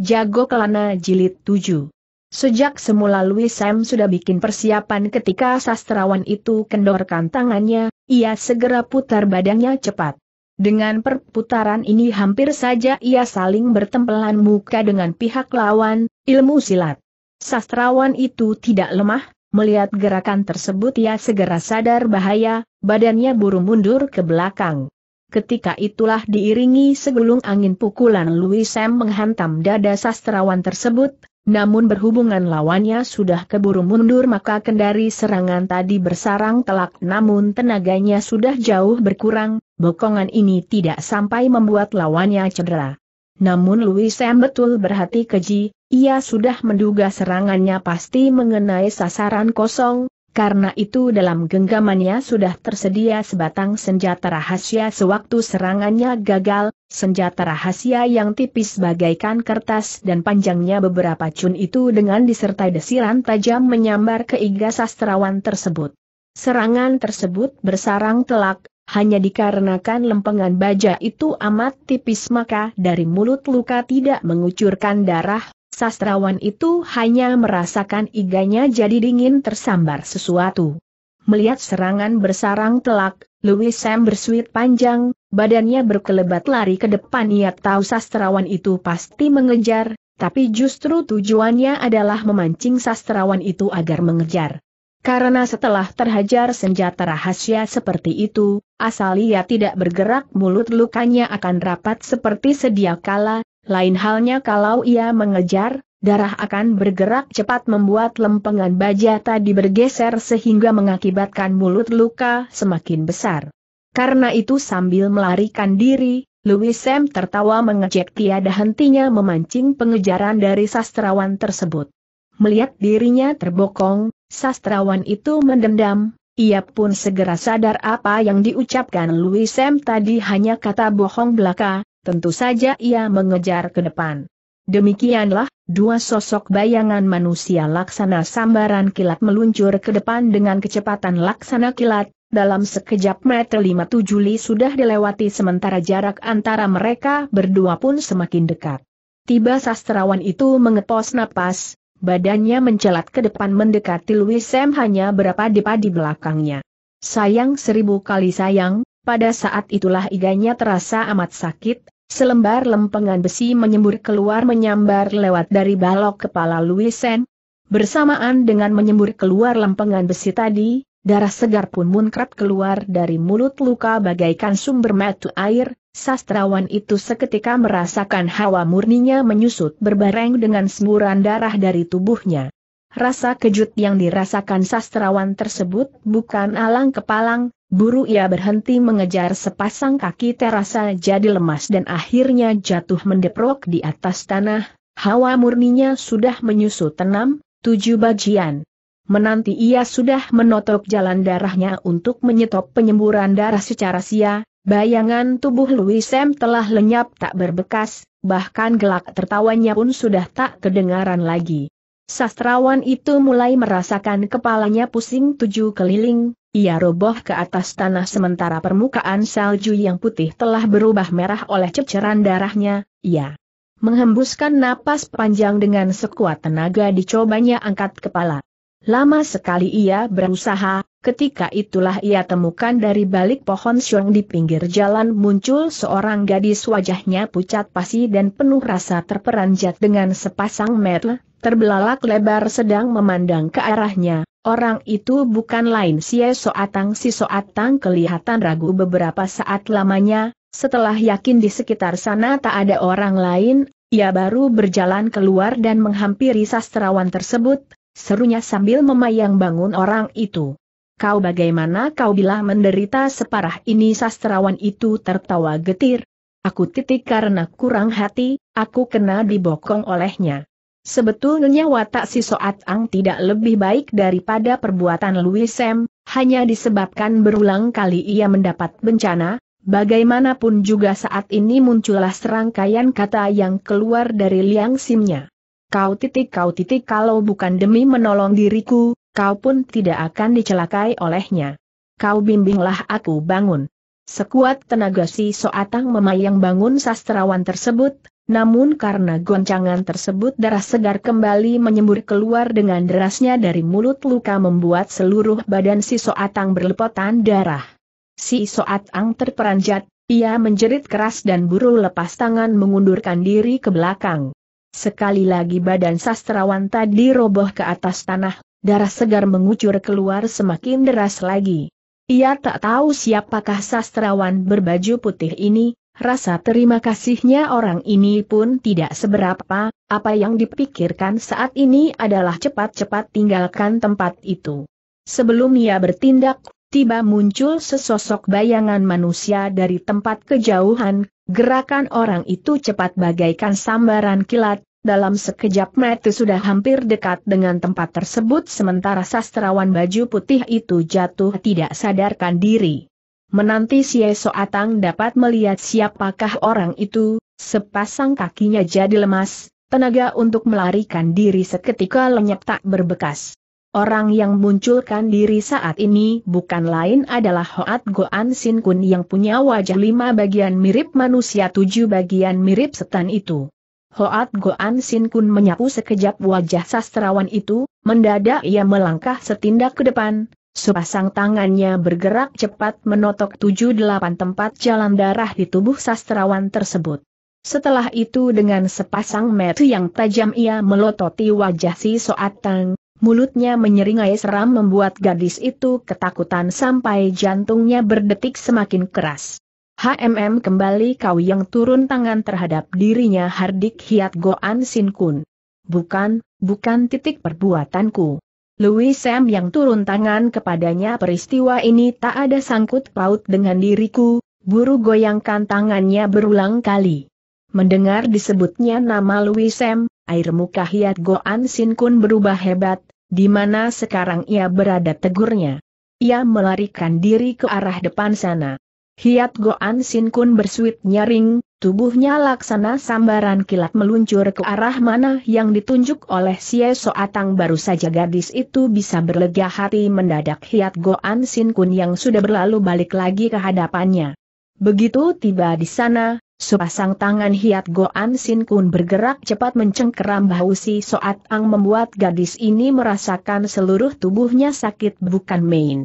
Jago Kelana Jilid 7 Sejak semula Louis Sam sudah bikin persiapan ketika sastrawan itu kendorkan tangannya, ia segera putar badannya cepat. Dengan perputaran ini hampir saja ia saling bertempelan muka dengan pihak lawan, ilmu silat. Sastrawan itu tidak lemah, melihat gerakan tersebut ia segera sadar bahaya, badannya buru mundur ke belakang. Ketika itulah diiringi segulung angin pukulan Louis Sam menghantam dada sastrawan tersebut, namun berhubungan lawannya sudah keburu mundur maka kendari serangan tadi bersarang telak namun tenaganya sudah jauh berkurang, bokongan ini tidak sampai membuat lawannya cedera. Namun Louis Sam betul berhati keji, ia sudah menduga serangannya pasti mengenai sasaran kosong, karena itu dalam genggamannya sudah tersedia sebatang senjata rahasia sewaktu serangannya gagal, senjata rahasia yang tipis bagaikan kertas dan panjangnya beberapa cun itu dengan disertai desiran tajam menyambar ke iga sastrawan tersebut. Serangan tersebut bersarang telak, hanya dikarenakan lempengan baja itu amat tipis maka dari mulut luka tidak mengucurkan darah, Sastrawan itu hanya merasakan iganya jadi dingin tersambar sesuatu. Melihat serangan bersarang telak, Louis Sam bersuit panjang, badannya berkelebat lari ke depan ia tahu sastrawan itu pasti mengejar, tapi justru tujuannya adalah memancing sastrawan itu agar mengejar. Karena setelah terhajar senjata rahasia seperti itu, asal ia tidak bergerak mulut lukanya akan rapat seperti sedia kala, lain halnya kalau ia mengejar, darah akan bergerak cepat membuat lempengan baja tadi bergeser sehingga mengakibatkan mulut luka semakin besar. Karena itu sambil melarikan diri, Louis Sam tertawa mengejek tiada hentinya memancing pengejaran dari sastrawan tersebut. Melihat dirinya terbokong, sastrawan itu mendendam, ia pun segera sadar apa yang diucapkan Louis Sam tadi hanya kata bohong belaka, tentu saja ia mengejar ke depan. Demikianlah, dua sosok bayangan manusia laksana sambaran kilat meluncur ke depan dengan kecepatan laksana kilat, dalam sekejap meter lima 57 Li sudah dilewati sementara jarak antara mereka berdua pun semakin dekat. Tiba sastrawan itu mengepos napas, badannya mencelat ke depan mendekati Louis Sam hanya berapa depa di belakangnya. Sayang seribu kali sayang, pada saat itulah iganya terasa amat sakit, selembar lempengan besi menyembur keluar menyambar lewat dari balok kepala Luisen. Bersamaan dengan menyembur keluar lempengan besi tadi, darah segar pun muncrat keluar dari mulut luka bagaikan sumber mata air, sastrawan itu seketika merasakan hawa murninya menyusut berbareng dengan semburan darah dari tubuhnya. Rasa kejut yang dirasakan sastrawan tersebut bukan alang kepalang, Buru ia berhenti mengejar sepasang kaki terasa jadi lemas dan akhirnya jatuh mendeprok di atas tanah, hawa murninya sudah menyusut enam, tujuh bagian. Menanti ia sudah menotok jalan darahnya untuk menyetop penyemburan darah secara sia, bayangan tubuh Louis Sam telah lenyap tak berbekas, bahkan gelak tertawanya pun sudah tak kedengaran lagi. Sastrawan itu mulai merasakan kepalanya pusing tujuh keliling, ia roboh ke atas tanah sementara permukaan salju yang putih telah berubah merah oleh ceceran darahnya, ia menghembuskan napas panjang dengan sekuat tenaga dicobanya angkat kepala. Lama sekali ia berusaha, ketika itulah ia temukan dari balik pohon syong di pinggir jalan muncul seorang gadis wajahnya pucat pasi dan penuh rasa terperanjat dengan sepasang merah terbelalak lebar sedang memandang ke arahnya. Orang itu bukan lain si Soatang si Soatang kelihatan ragu beberapa saat lamanya, setelah yakin di sekitar sana tak ada orang lain, ia baru berjalan keluar dan menghampiri sastrawan tersebut, serunya sambil memayang bangun orang itu. Kau bagaimana kau bila menderita separah ini sastrawan itu tertawa getir. Aku titik karena kurang hati, aku kena dibokong olehnya. Sebetulnya watak si Soat Ang tidak lebih baik daripada perbuatan Louis Sam, hanya disebabkan berulang kali ia mendapat bencana, bagaimanapun juga saat ini muncullah serangkaian kata yang keluar dari liang simnya. Kau titik kau titik kalau bukan demi menolong diriku, kau pun tidak akan dicelakai olehnya. Kau bimbinglah aku bangun. Sekuat tenaga si Soatang memayang bangun sastrawan tersebut, namun karena goncangan tersebut darah segar kembali menyembur keluar dengan derasnya dari mulut luka membuat seluruh badan si Soatang berlepotan darah. Si Soatang terperanjat, ia menjerit keras dan buru lepas tangan mengundurkan diri ke belakang. Sekali lagi badan sastrawan tadi roboh ke atas tanah, darah segar mengucur keluar semakin deras lagi. Ia tak tahu siapakah sastrawan berbaju putih ini, Rasa terima kasihnya orang ini pun tidak seberapa, apa yang dipikirkan saat ini adalah cepat-cepat tinggalkan tempat itu. Sebelum ia bertindak, tiba muncul sesosok bayangan manusia dari tempat kejauhan, gerakan orang itu cepat bagaikan sambaran kilat, dalam sekejap mata sudah hampir dekat dengan tempat tersebut sementara sastrawan baju putih itu jatuh tidak sadarkan diri menanti si Atang dapat melihat siapakah orang itu, sepasang kakinya jadi lemas, tenaga untuk melarikan diri seketika lenyap tak berbekas. Orang yang munculkan diri saat ini bukan lain adalah Hoat Goan Sin Kun yang punya wajah lima bagian mirip manusia tujuh bagian mirip setan itu. Hoat Goan Sin Kun menyapu sekejap wajah sastrawan itu, mendadak ia melangkah setindak ke depan, Sepasang tangannya bergerak cepat menotok tujuh delapan tempat jalan darah di tubuh sastrawan tersebut. Setelah itu dengan sepasang metu yang tajam ia melototi wajah si Soatang, mulutnya menyeringai seram membuat gadis itu ketakutan sampai jantungnya berdetik semakin keras. HMM kembali kau yang turun tangan terhadap dirinya Hardik Hiat Goan Sin Kun. Bukan, bukan titik perbuatanku. Louis Sam yang turun tangan kepadanya peristiwa ini tak ada sangkut paut dengan diriku, buru goyangkan tangannya berulang kali. Mendengar disebutnya nama Louis Sam, air muka Hiat Goan Sin Kun berubah hebat, di mana sekarang ia berada tegurnya. Ia melarikan diri ke arah depan sana. Hiat Goan Sin Kun bersuit nyaring, tubuhnya laksana sambaran kilat meluncur ke arah mana yang ditunjuk oleh si Soatang baru saja gadis itu bisa berlega hati mendadak Hiat Goan Sin Kun yang sudah berlalu balik lagi ke hadapannya. Begitu tiba di sana, Sepasang tangan Hiat Goan Sin Kun bergerak cepat mencengkeram bahu si Soat membuat gadis ini merasakan seluruh tubuhnya sakit bukan main.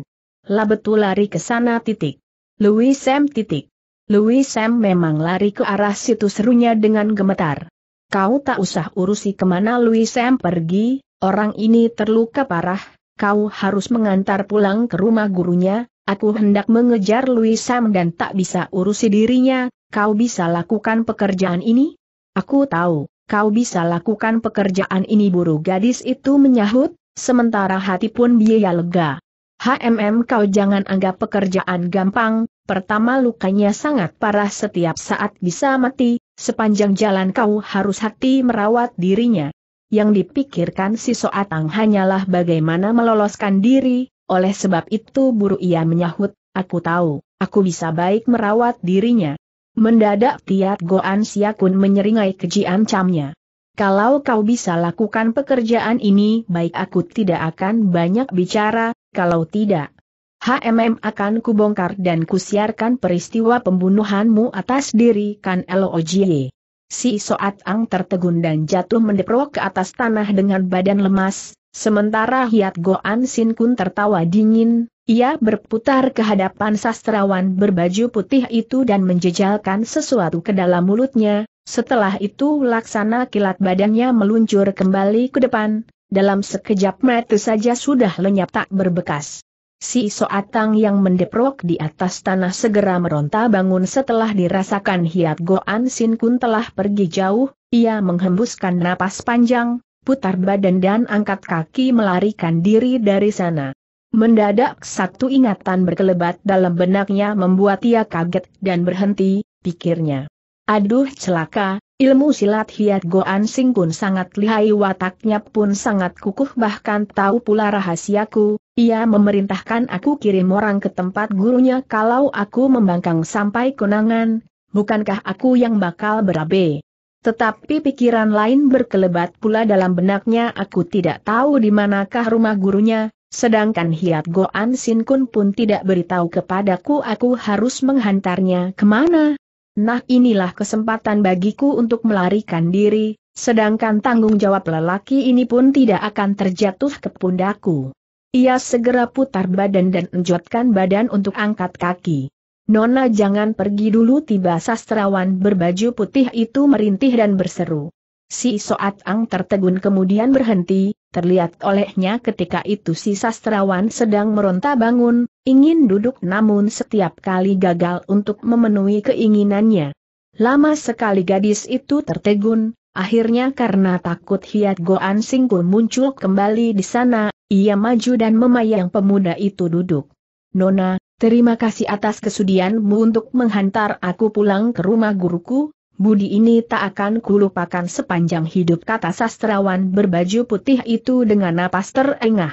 Labetu lari ke sana titik. Louis Sam titik. Louis Sam memang lari ke arah situ serunya dengan gemetar. Kau tak usah urusi kemana Louis Sam pergi, orang ini terluka parah, kau harus mengantar pulang ke rumah gurunya, aku hendak mengejar Louis Sam dan tak bisa urusi dirinya, kau bisa lakukan pekerjaan ini? Aku tahu, kau bisa lakukan pekerjaan ini buru gadis itu menyahut, sementara hati pun biaya lega. HMM kau jangan anggap pekerjaan gampang, pertama lukanya sangat parah setiap saat bisa mati, sepanjang jalan kau harus hati merawat dirinya. Yang dipikirkan si Soatang hanyalah bagaimana meloloskan diri, oleh sebab itu buru ia menyahut, aku tahu, aku bisa baik merawat dirinya. Mendadak Tiat Goan Siakun menyeringai keji ancamnya. Kalau kau bisa lakukan pekerjaan ini, baik aku tidak akan banyak bicara, kalau tidak, HMM akan kubongkar dan kusiarkan peristiwa pembunuhanmu atas diri Kan Elojie. Si Soat Ang tertegun dan jatuh mendeprok ke atas tanah dengan badan lemas, sementara Hiat Goan Sin Kun tertawa dingin, ia berputar ke hadapan sastrawan berbaju putih itu dan menjejalkan sesuatu ke dalam mulutnya, setelah itu laksana kilat badannya meluncur kembali ke depan, dalam sekejap mata saja sudah lenyap tak berbekas. Si Soatang yang mendeprok di atas tanah segera meronta bangun setelah dirasakan hiat Goan Sin Kun telah pergi jauh, ia menghembuskan napas panjang, putar badan dan angkat kaki melarikan diri dari sana. Mendadak satu ingatan berkelebat dalam benaknya membuat ia kaget dan berhenti, pikirnya. Aduh celaka, Ilmu silat Hiat Goan Singkun sangat lihai wataknya pun sangat kukuh bahkan tahu pula rahasiaku, ia memerintahkan aku kirim orang ke tempat gurunya kalau aku membangkang sampai kunangan, bukankah aku yang bakal berabe? Tetapi pikiran lain berkelebat pula dalam benaknya aku tidak tahu di manakah rumah gurunya, Sedangkan Hiat Goan Singkun Kun pun tidak beritahu kepadaku aku harus menghantarnya kemana. Nah inilah kesempatan bagiku untuk melarikan diri, sedangkan tanggung jawab lelaki ini pun tidak akan terjatuh ke pundaku. Ia segera putar badan dan enjotkan badan untuk angkat kaki. Nona jangan pergi dulu tiba sastrawan berbaju putih itu merintih dan berseru. Si Soat Ang tertegun kemudian berhenti, Terlihat olehnya ketika itu si sastrawan sedang meronta bangun, ingin duduk namun setiap kali gagal untuk memenuhi keinginannya. Lama sekali gadis itu tertegun, akhirnya karena takut Hiat Goan Singkul muncul kembali di sana, ia maju dan memayang pemuda itu duduk. Nona, terima kasih atas kesudianmu untuk menghantar aku pulang ke rumah guruku, Budi ini tak akan kulupakan sepanjang hidup kata sastrawan berbaju putih itu dengan napas terengah.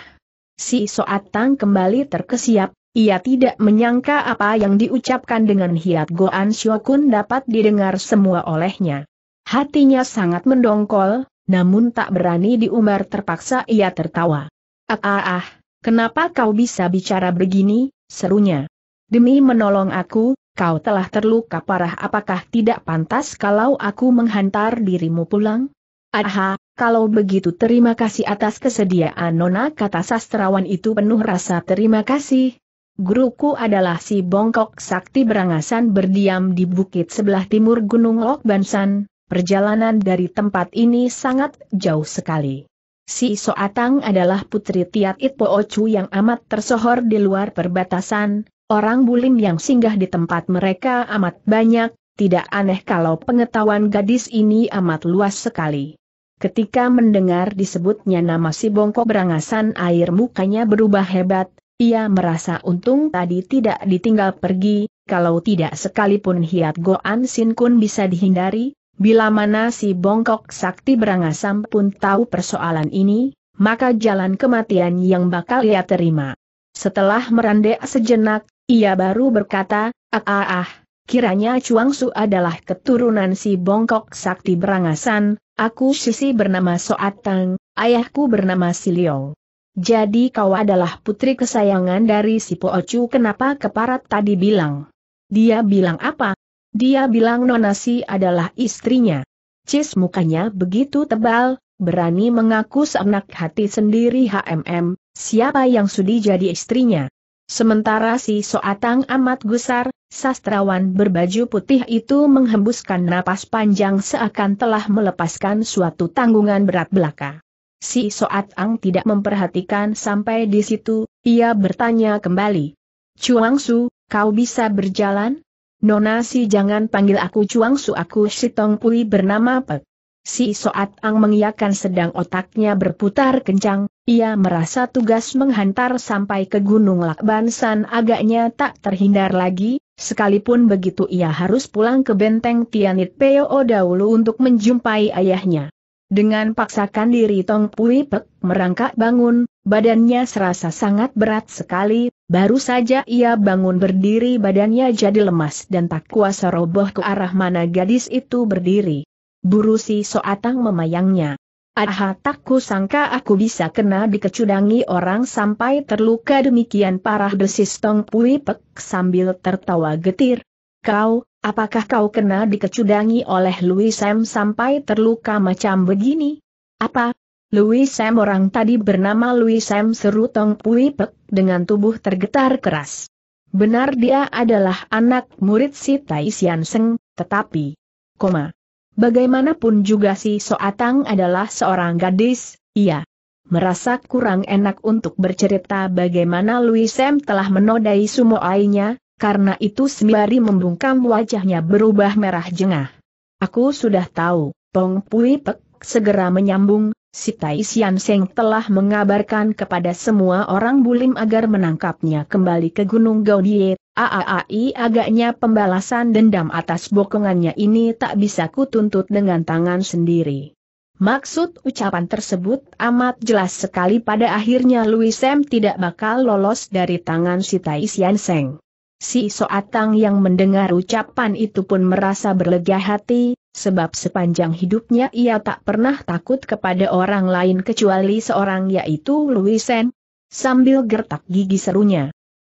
Si Soatang kembali terkesiap, ia tidak menyangka apa yang diucapkan dengan hiat Goan Syokun dapat didengar semua olehnya. Hatinya sangat mendongkol, namun tak berani diumbar terpaksa ia tertawa. Ah ah ah, kenapa kau bisa bicara begini, serunya. Demi menolong aku, kau telah terluka parah apakah tidak pantas kalau aku menghantar dirimu pulang? Aha, kalau begitu terima kasih atas kesediaan Nona kata sastrawan itu penuh rasa terima kasih. Guruku adalah si bongkok sakti berangasan berdiam di bukit sebelah timur Gunung Lok Bansan. perjalanan dari tempat ini sangat jauh sekali. Si Soatang adalah putri Tiat Ocu yang amat tersohor di luar perbatasan, Orang Bulim yang singgah di tempat mereka amat banyak, tidak aneh kalau pengetahuan gadis ini amat luas sekali. Ketika mendengar disebutnya nama si Bongkok berangasan air mukanya berubah hebat, ia merasa untung tadi tidak ditinggal pergi, kalau tidak sekalipun Hiat Goan Sin Kun bisa dihindari, bila mana si Bongkok Sakti berangasan pun tahu persoalan ini, maka jalan kematian yang bakal ia terima. Setelah merandek sejenak, ia baru berkata, ah ah ah, kiranya Chuang Su adalah keturunan si bongkok sakti berangasan, aku sisi bernama Soat Tang, ayahku bernama Liong. Jadi kau adalah putri kesayangan dari si Po Ocu kenapa keparat tadi bilang. Dia bilang apa? Dia bilang Nonasi adalah istrinya. Cis mukanya begitu tebal, berani mengaku seenak hati sendiri HMM, siapa yang sudi jadi istrinya. Sementara si Soatang amat gusar, sastrawan berbaju putih itu menghembuskan napas panjang seakan telah melepaskan suatu tanggungan berat belaka. Si Soatang tidak memperhatikan sampai di situ, ia bertanya kembali. Chuang Su, kau bisa berjalan? Nona si jangan panggil aku Chuang Su aku Tong Pui bernama Pek. Si Soat Ang Mengiakan sedang otaknya berputar kencang, ia merasa tugas menghantar sampai ke Gunung Lakbansan agaknya tak terhindar lagi, sekalipun begitu ia harus pulang ke benteng Tianit Peo dahulu untuk menjumpai ayahnya. Dengan paksakan diri Tong Pui Pek merangkak bangun, badannya serasa sangat berat sekali, baru saja ia bangun berdiri badannya jadi lemas dan tak kuasa roboh ke arah mana gadis itu berdiri buru si Soatang memayangnya. Aha tak sangka aku bisa kena dikecudangi orang sampai terluka demikian parah desis Tong Pui Pek sambil tertawa getir. Kau, apakah kau kena dikecudangi oleh Louis Sam sampai terluka macam begini? Apa? Louis Sam orang tadi bernama Louis Sam seru Tong Pui Pek dengan tubuh tergetar keras. Benar dia adalah anak murid si Tai Sian Seng, tetapi... Koma. Bagaimanapun juga si Soatang adalah seorang gadis, ia merasa kurang enak untuk bercerita bagaimana Louis Sam telah menodai sumoainya, karena itu Sembari membungkam wajahnya berubah merah jengah. Aku sudah tahu, Pong Pui Pek segera menyambung, si Tai Sian Seng telah mengabarkan kepada semua orang bulim agar menangkapnya kembali ke Gunung Gaudiet. AAI agaknya pembalasan dendam atas bokongannya ini tak bisa kutuntut dengan tangan sendiri. Maksud ucapan tersebut amat jelas sekali pada akhirnya Louis Sam tidak bakal lolos dari tangan si Tai Sian Seng. Si Soatang yang mendengar ucapan itu pun merasa berlega hati, sebab sepanjang hidupnya ia tak pernah takut kepada orang lain kecuali seorang yaitu Louis Sam. Sambil gertak gigi serunya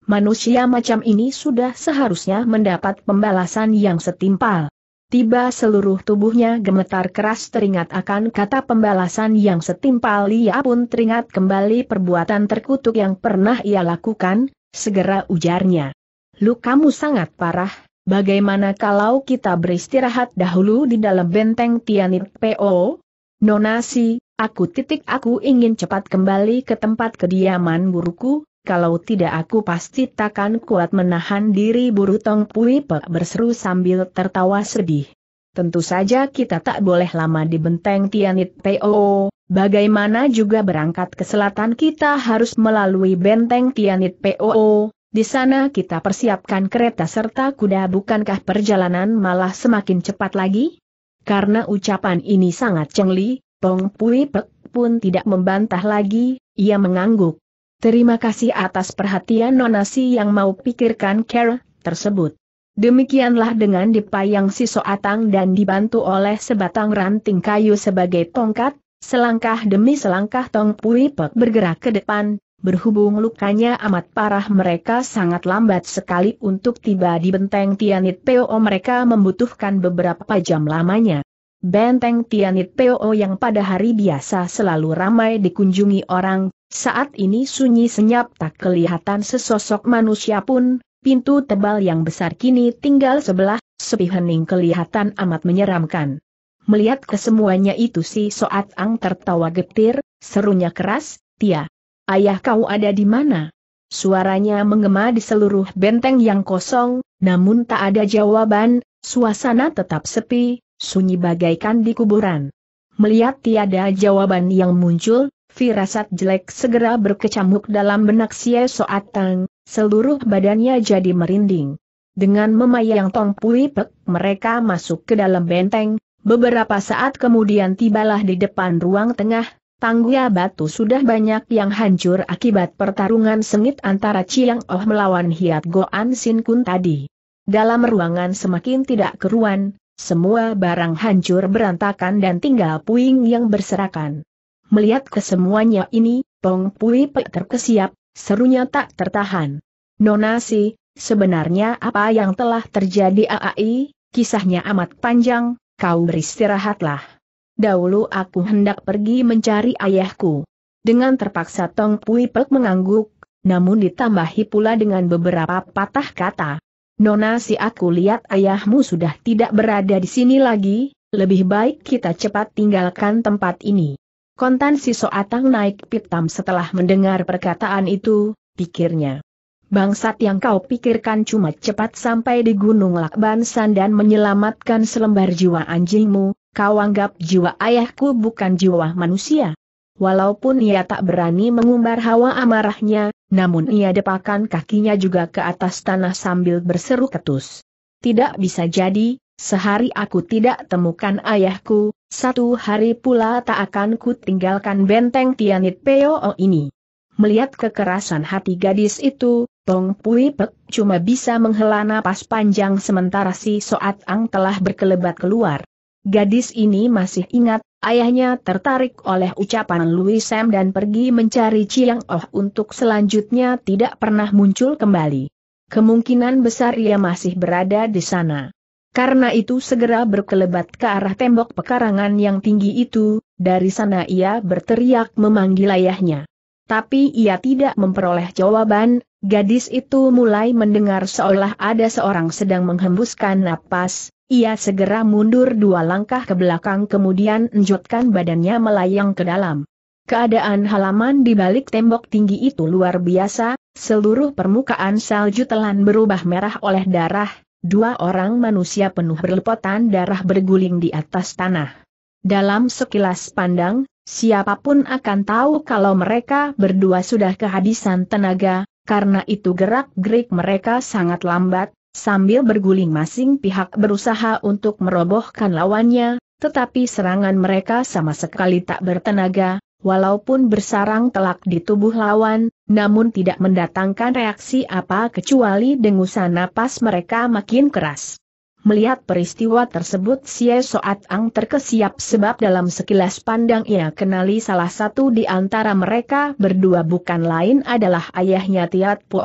manusia macam ini sudah seharusnya mendapat pembalasan yang setimpal. Tiba seluruh tubuhnya gemetar keras teringat akan kata pembalasan yang setimpal ia pun teringat kembali perbuatan terkutuk yang pernah ia lakukan, segera ujarnya. Lu kamu sangat parah, bagaimana kalau kita beristirahat dahulu di dalam benteng Tianit PO? Nonasi, aku titik aku ingin cepat kembali ke tempat kediaman buruku." kalau tidak aku pasti takkan kuat menahan diri buru Tong Pui Pek berseru sambil tertawa sedih. Tentu saja kita tak boleh lama di benteng Tianit Poo, bagaimana juga berangkat ke selatan kita harus melalui benteng Tianit Poo, di sana kita persiapkan kereta serta kuda bukankah perjalanan malah semakin cepat lagi? Karena ucapan ini sangat cengli, Pong Pui Pek pun tidak membantah lagi, ia mengangguk. Terima kasih atas perhatian nonasi yang mau pikirkan care tersebut. Demikianlah dengan dipayang si soatang dan dibantu oleh sebatang ranting kayu sebagai tongkat, selangkah demi selangkah Tong Pui Pek bergerak ke depan, berhubung lukanya amat parah mereka sangat lambat sekali untuk tiba di benteng Tianit PO mereka membutuhkan beberapa jam lamanya. Benteng Tianit PO yang pada hari biasa selalu ramai dikunjungi orang, saat ini sunyi senyap tak kelihatan sesosok manusia pun, pintu tebal yang besar kini tinggal sebelah, sepi hening kelihatan amat menyeramkan. Melihat kesemuanya itu si Soat Ang tertawa getir, serunya keras, Tia, ayah kau ada di mana? Suaranya menggema di seluruh benteng yang kosong, namun tak ada jawaban, suasana tetap sepi, sunyi bagaikan di kuburan. Melihat tiada jawaban yang muncul, Firasat jelek segera berkecamuk dalam benak Xie Soatang, seluruh badannya jadi merinding. Dengan memayang Tong Pui Pek, mereka masuk ke dalam benteng, beberapa saat kemudian tibalah di depan ruang tengah, Tangga batu sudah banyak yang hancur akibat pertarungan sengit antara Chiang Oh melawan Hiat Goan Sin Kun tadi. Dalam ruangan semakin tidak keruan, semua barang hancur berantakan dan tinggal puing yang berserakan. Melihat kesemuanya ini, Pong Pui Pek terkesiap, serunya tak tertahan. Nona si, sebenarnya apa yang telah terjadi AAI, kisahnya amat panjang, kau beristirahatlah. Dahulu aku hendak pergi mencari ayahku. Dengan terpaksa Tong Pui Pek mengangguk, namun ditambahi pula dengan beberapa patah kata. Nona si aku lihat ayahmu sudah tidak berada di sini lagi, lebih baik kita cepat tinggalkan tempat ini. Kontan si Soatang naik pitam setelah mendengar perkataan itu, pikirnya. Bangsat yang kau pikirkan cuma cepat sampai di Gunung Lakbansan dan menyelamatkan selembar jiwa anjingmu, kau anggap jiwa ayahku bukan jiwa manusia. Walaupun ia tak berani mengumbar hawa amarahnya, namun ia depakan kakinya juga ke atas tanah sambil berseru ketus. Tidak bisa jadi, sehari aku tidak temukan ayahku, satu hari pula tak akan ku tinggalkan benteng Tianit Peo ini. Melihat kekerasan hati gadis itu, Tong Pui Pek cuma bisa menghela napas panjang sementara si Soat Ang telah berkelebat keluar. Gadis ini masih ingat, ayahnya tertarik oleh ucapan Louis Sam dan pergi mencari Chiang Oh untuk selanjutnya tidak pernah muncul kembali. Kemungkinan besar ia masih berada di sana. Karena itu segera berkelebat ke arah tembok pekarangan yang tinggi itu, dari sana ia berteriak memanggil ayahnya. Tapi ia tidak memperoleh jawaban, gadis itu mulai mendengar seolah ada seorang sedang menghembuskan napas, ia segera mundur dua langkah ke belakang kemudian enjutkan badannya melayang ke dalam. Keadaan halaman di balik tembok tinggi itu luar biasa, seluruh permukaan salju telan berubah merah oleh darah, Dua orang manusia penuh berlepotan darah berguling di atas tanah. Dalam sekilas pandang, siapapun akan tahu kalau mereka berdua sudah kehabisan tenaga, karena itu gerak-gerik mereka sangat lambat, sambil berguling masing pihak berusaha untuk merobohkan lawannya, tetapi serangan mereka sama sekali tak bertenaga, walaupun bersarang telak di tubuh lawan, namun tidak mendatangkan reaksi apa kecuali dengusan napas mereka makin keras. Melihat peristiwa tersebut Xie Soat Ang terkesiap sebab dalam sekilas pandang ia kenali salah satu di antara mereka berdua bukan lain adalah ayahnya Tiat Po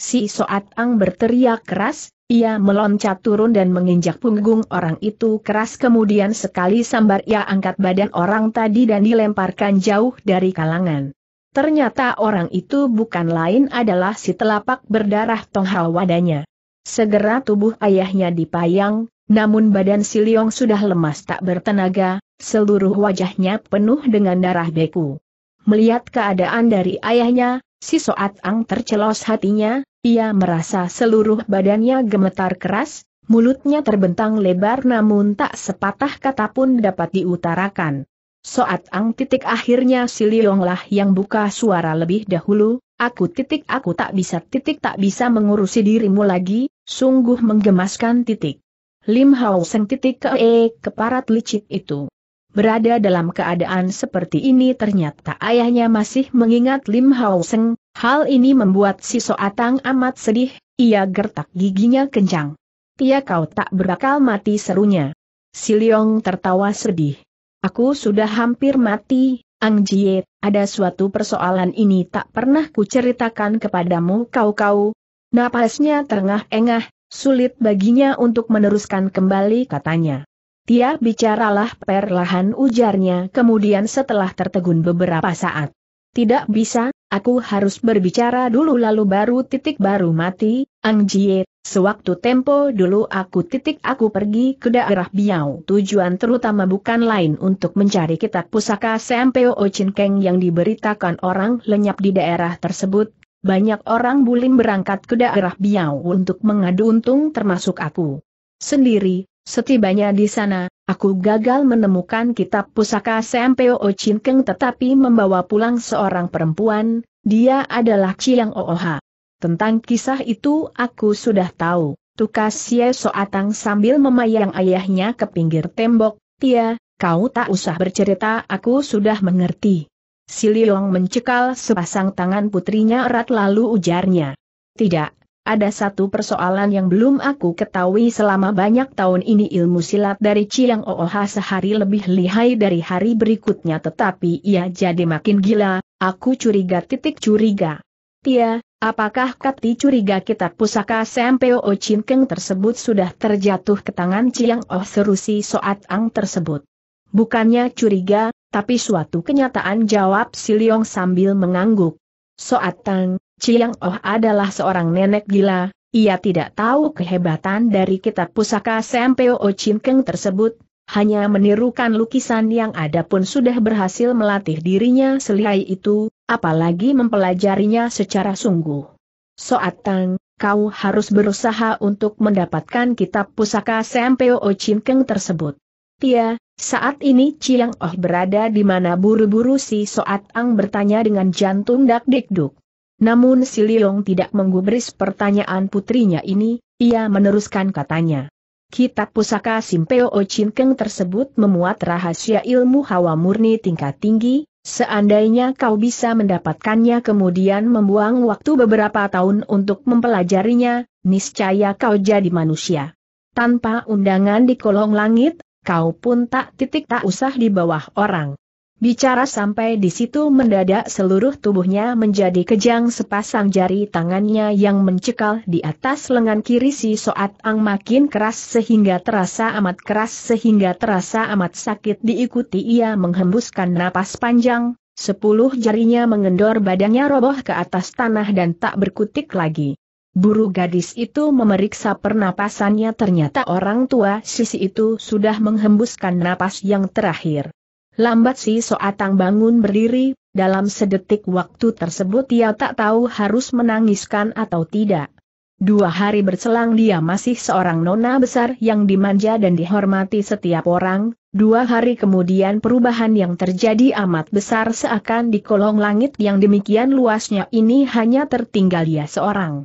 Si Soat Ang berteriak keras, ia meloncat turun dan menginjak punggung orang itu keras kemudian sekali sambar ia angkat badan orang tadi dan dilemparkan jauh dari kalangan. Ternyata orang itu bukan lain adalah si telapak berdarah Tongha wadanya. Segera tubuh ayahnya dipayang, namun badan si Liong sudah lemas tak bertenaga, seluruh wajahnya penuh dengan darah beku. Melihat keadaan dari ayahnya, si Soat Ang tercelos hatinya, ia merasa seluruh badannya gemetar keras, mulutnya terbentang lebar namun tak sepatah kata pun dapat diutarakan. Soat ang titik akhirnya si Liong lah yang buka suara lebih dahulu, aku titik aku tak bisa titik tak bisa mengurusi dirimu lagi, sungguh menggemaskan titik. Lim Hao Seng titik ke e keparat licik itu. Berada dalam keadaan seperti ini ternyata ayahnya masih mengingat Lim Hao Seng, hal ini membuat si Soatang amat sedih, ia gertak giginya kencang. Tia kau tak berakal mati serunya. Si Liong tertawa sedih. Aku sudah hampir mati, Ang Jie, ada suatu persoalan ini tak pernah kuceritakan kepadamu kau-kau. Napasnya terengah-engah, sulit baginya untuk meneruskan kembali katanya. Tia bicaralah perlahan ujarnya kemudian setelah tertegun beberapa saat. Tidak bisa, Aku harus berbicara dulu lalu baru titik baru mati, Ang Jie, sewaktu tempo dulu aku titik aku pergi ke daerah Biau. Tujuan terutama bukan lain untuk mencari kitab pusaka Sempeo Keng yang diberitakan orang lenyap di daerah tersebut. Banyak orang bulim berangkat ke daerah Biau untuk mengadu untung termasuk aku. Sendiri, setibanya di sana, Aku gagal menemukan kitab pusaka Sempeo Chinkeng tetapi membawa pulang seorang perempuan, dia adalah Chiang Ooha. Tentang kisah itu aku sudah tahu, tukas Xie Soatang sambil memayang ayahnya ke pinggir tembok, Tia, kau tak usah bercerita aku sudah mengerti. Si Liong mencekal sepasang tangan putrinya erat lalu ujarnya. Tidak, ada satu persoalan yang belum aku ketahui selama banyak tahun ini ilmu silat dari Chiang Ooha sehari lebih lihai dari hari berikutnya tetapi ia jadi makin gila, aku curiga titik curiga. Tia, apakah Kati curiga kitab pusaka Sempeo Cinkeng tersebut sudah terjatuh ke tangan Chiang Oh Serusi Soat Ang tersebut? Bukannya curiga, tapi suatu kenyataan jawab Si sambil mengangguk. Soat Ang, Chiang Oh adalah seorang nenek gila, ia tidak tahu kehebatan dari kitab pusaka Sempeo Chin Keng tersebut, hanya menirukan lukisan yang ada pun sudah berhasil melatih dirinya selihai itu, apalagi mempelajarinya secara sungguh. Soatang, kau harus berusaha untuk mendapatkan kitab pusaka Sempeo Chin Keng tersebut. Tia, saat ini Chiang Oh berada di mana buru-buru si Soat Ang bertanya dengan jantung dak-dikduk. Namun si Liong tidak menggubris pertanyaan putrinya ini, ia meneruskan katanya. Kitab pusaka Simpeo Cinkeng tersebut memuat rahasia ilmu hawa murni tingkat tinggi, seandainya kau bisa mendapatkannya kemudian membuang waktu beberapa tahun untuk mempelajarinya, niscaya kau jadi manusia. Tanpa undangan di kolong langit, kau pun tak titik tak usah di bawah orang. Bicara sampai di situ mendadak seluruh tubuhnya menjadi kejang sepasang jari tangannya yang mencekal di atas lengan kiri si Soat Ang makin keras sehingga terasa amat keras sehingga terasa amat sakit diikuti ia menghembuskan napas panjang, sepuluh jarinya mengendor badannya roboh ke atas tanah dan tak berkutik lagi. Buru gadis itu memeriksa pernapasannya ternyata orang tua sisi itu sudah menghembuskan napas yang terakhir. Lambat si Soatang bangun berdiri, dalam sedetik waktu tersebut ia tak tahu harus menangiskan atau tidak. Dua hari berselang dia masih seorang nona besar yang dimanja dan dihormati setiap orang, dua hari kemudian perubahan yang terjadi amat besar seakan di kolong langit yang demikian luasnya ini hanya tertinggal dia seorang.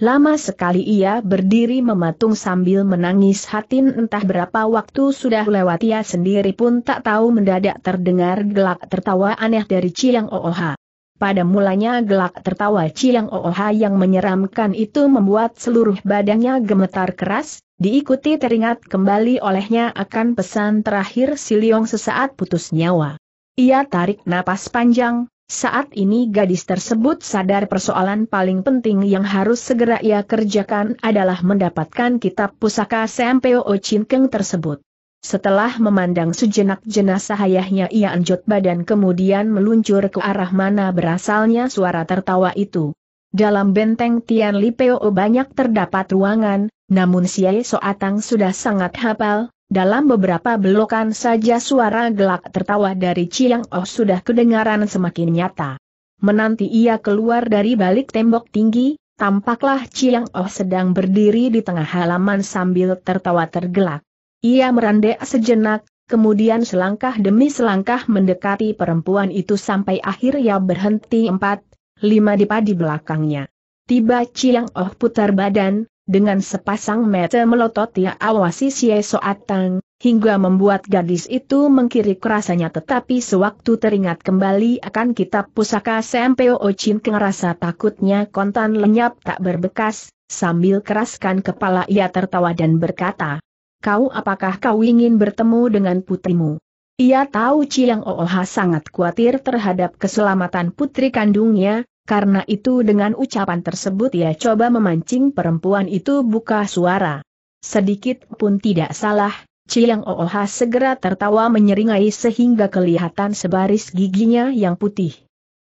Lama sekali ia berdiri mematung sambil menangis hati entah berapa waktu sudah lewat ia sendiri pun tak tahu mendadak terdengar gelak tertawa aneh dari Ciang Ooha. Pada mulanya gelak tertawa Ciang Ooha yang menyeramkan itu membuat seluruh badannya gemetar keras, diikuti teringat kembali olehnya akan pesan terakhir Si Leong sesaat putus nyawa. Ia tarik napas panjang, saat ini gadis tersebut sadar persoalan paling penting yang harus segera ia kerjakan adalah mendapatkan kitab pusaka Sempeo Cinkeng tersebut. Setelah memandang sejenak jenazah ayahnya ia anjut badan kemudian meluncur ke arah mana berasalnya suara tertawa itu. Dalam benteng Tian Lipeo banyak terdapat ruangan, namun Siai Soatang sudah sangat hafal, dalam beberapa belokan saja suara gelak tertawa dari Chiang Oh sudah kedengaran semakin nyata. Menanti ia keluar dari balik tembok tinggi, tampaklah Chiang Oh sedang berdiri di tengah halaman sambil tertawa tergelak. Ia merendek sejenak, kemudian selangkah demi selangkah mendekati perempuan itu sampai akhirnya berhenti empat, lima dipadi belakangnya. Tiba Chiang Oh putar badan, dengan sepasang mata melotot ia awasi Xie Soatang, hingga membuat gadis itu mengkiri rasanya tetapi sewaktu teringat kembali akan kitab pusaka Sempeo Ochin rasa takutnya kontan lenyap tak berbekas, sambil keraskan kepala ia tertawa dan berkata, Kau apakah kau ingin bertemu dengan putrimu? Ia tahu Chiang Ooha sangat khawatir terhadap keselamatan putri kandungnya, karena itu dengan ucapan tersebut ia coba memancing perempuan itu buka suara. Sedikit pun tidak salah, Chiang Ooha segera tertawa menyeringai sehingga kelihatan sebaris giginya yang putih.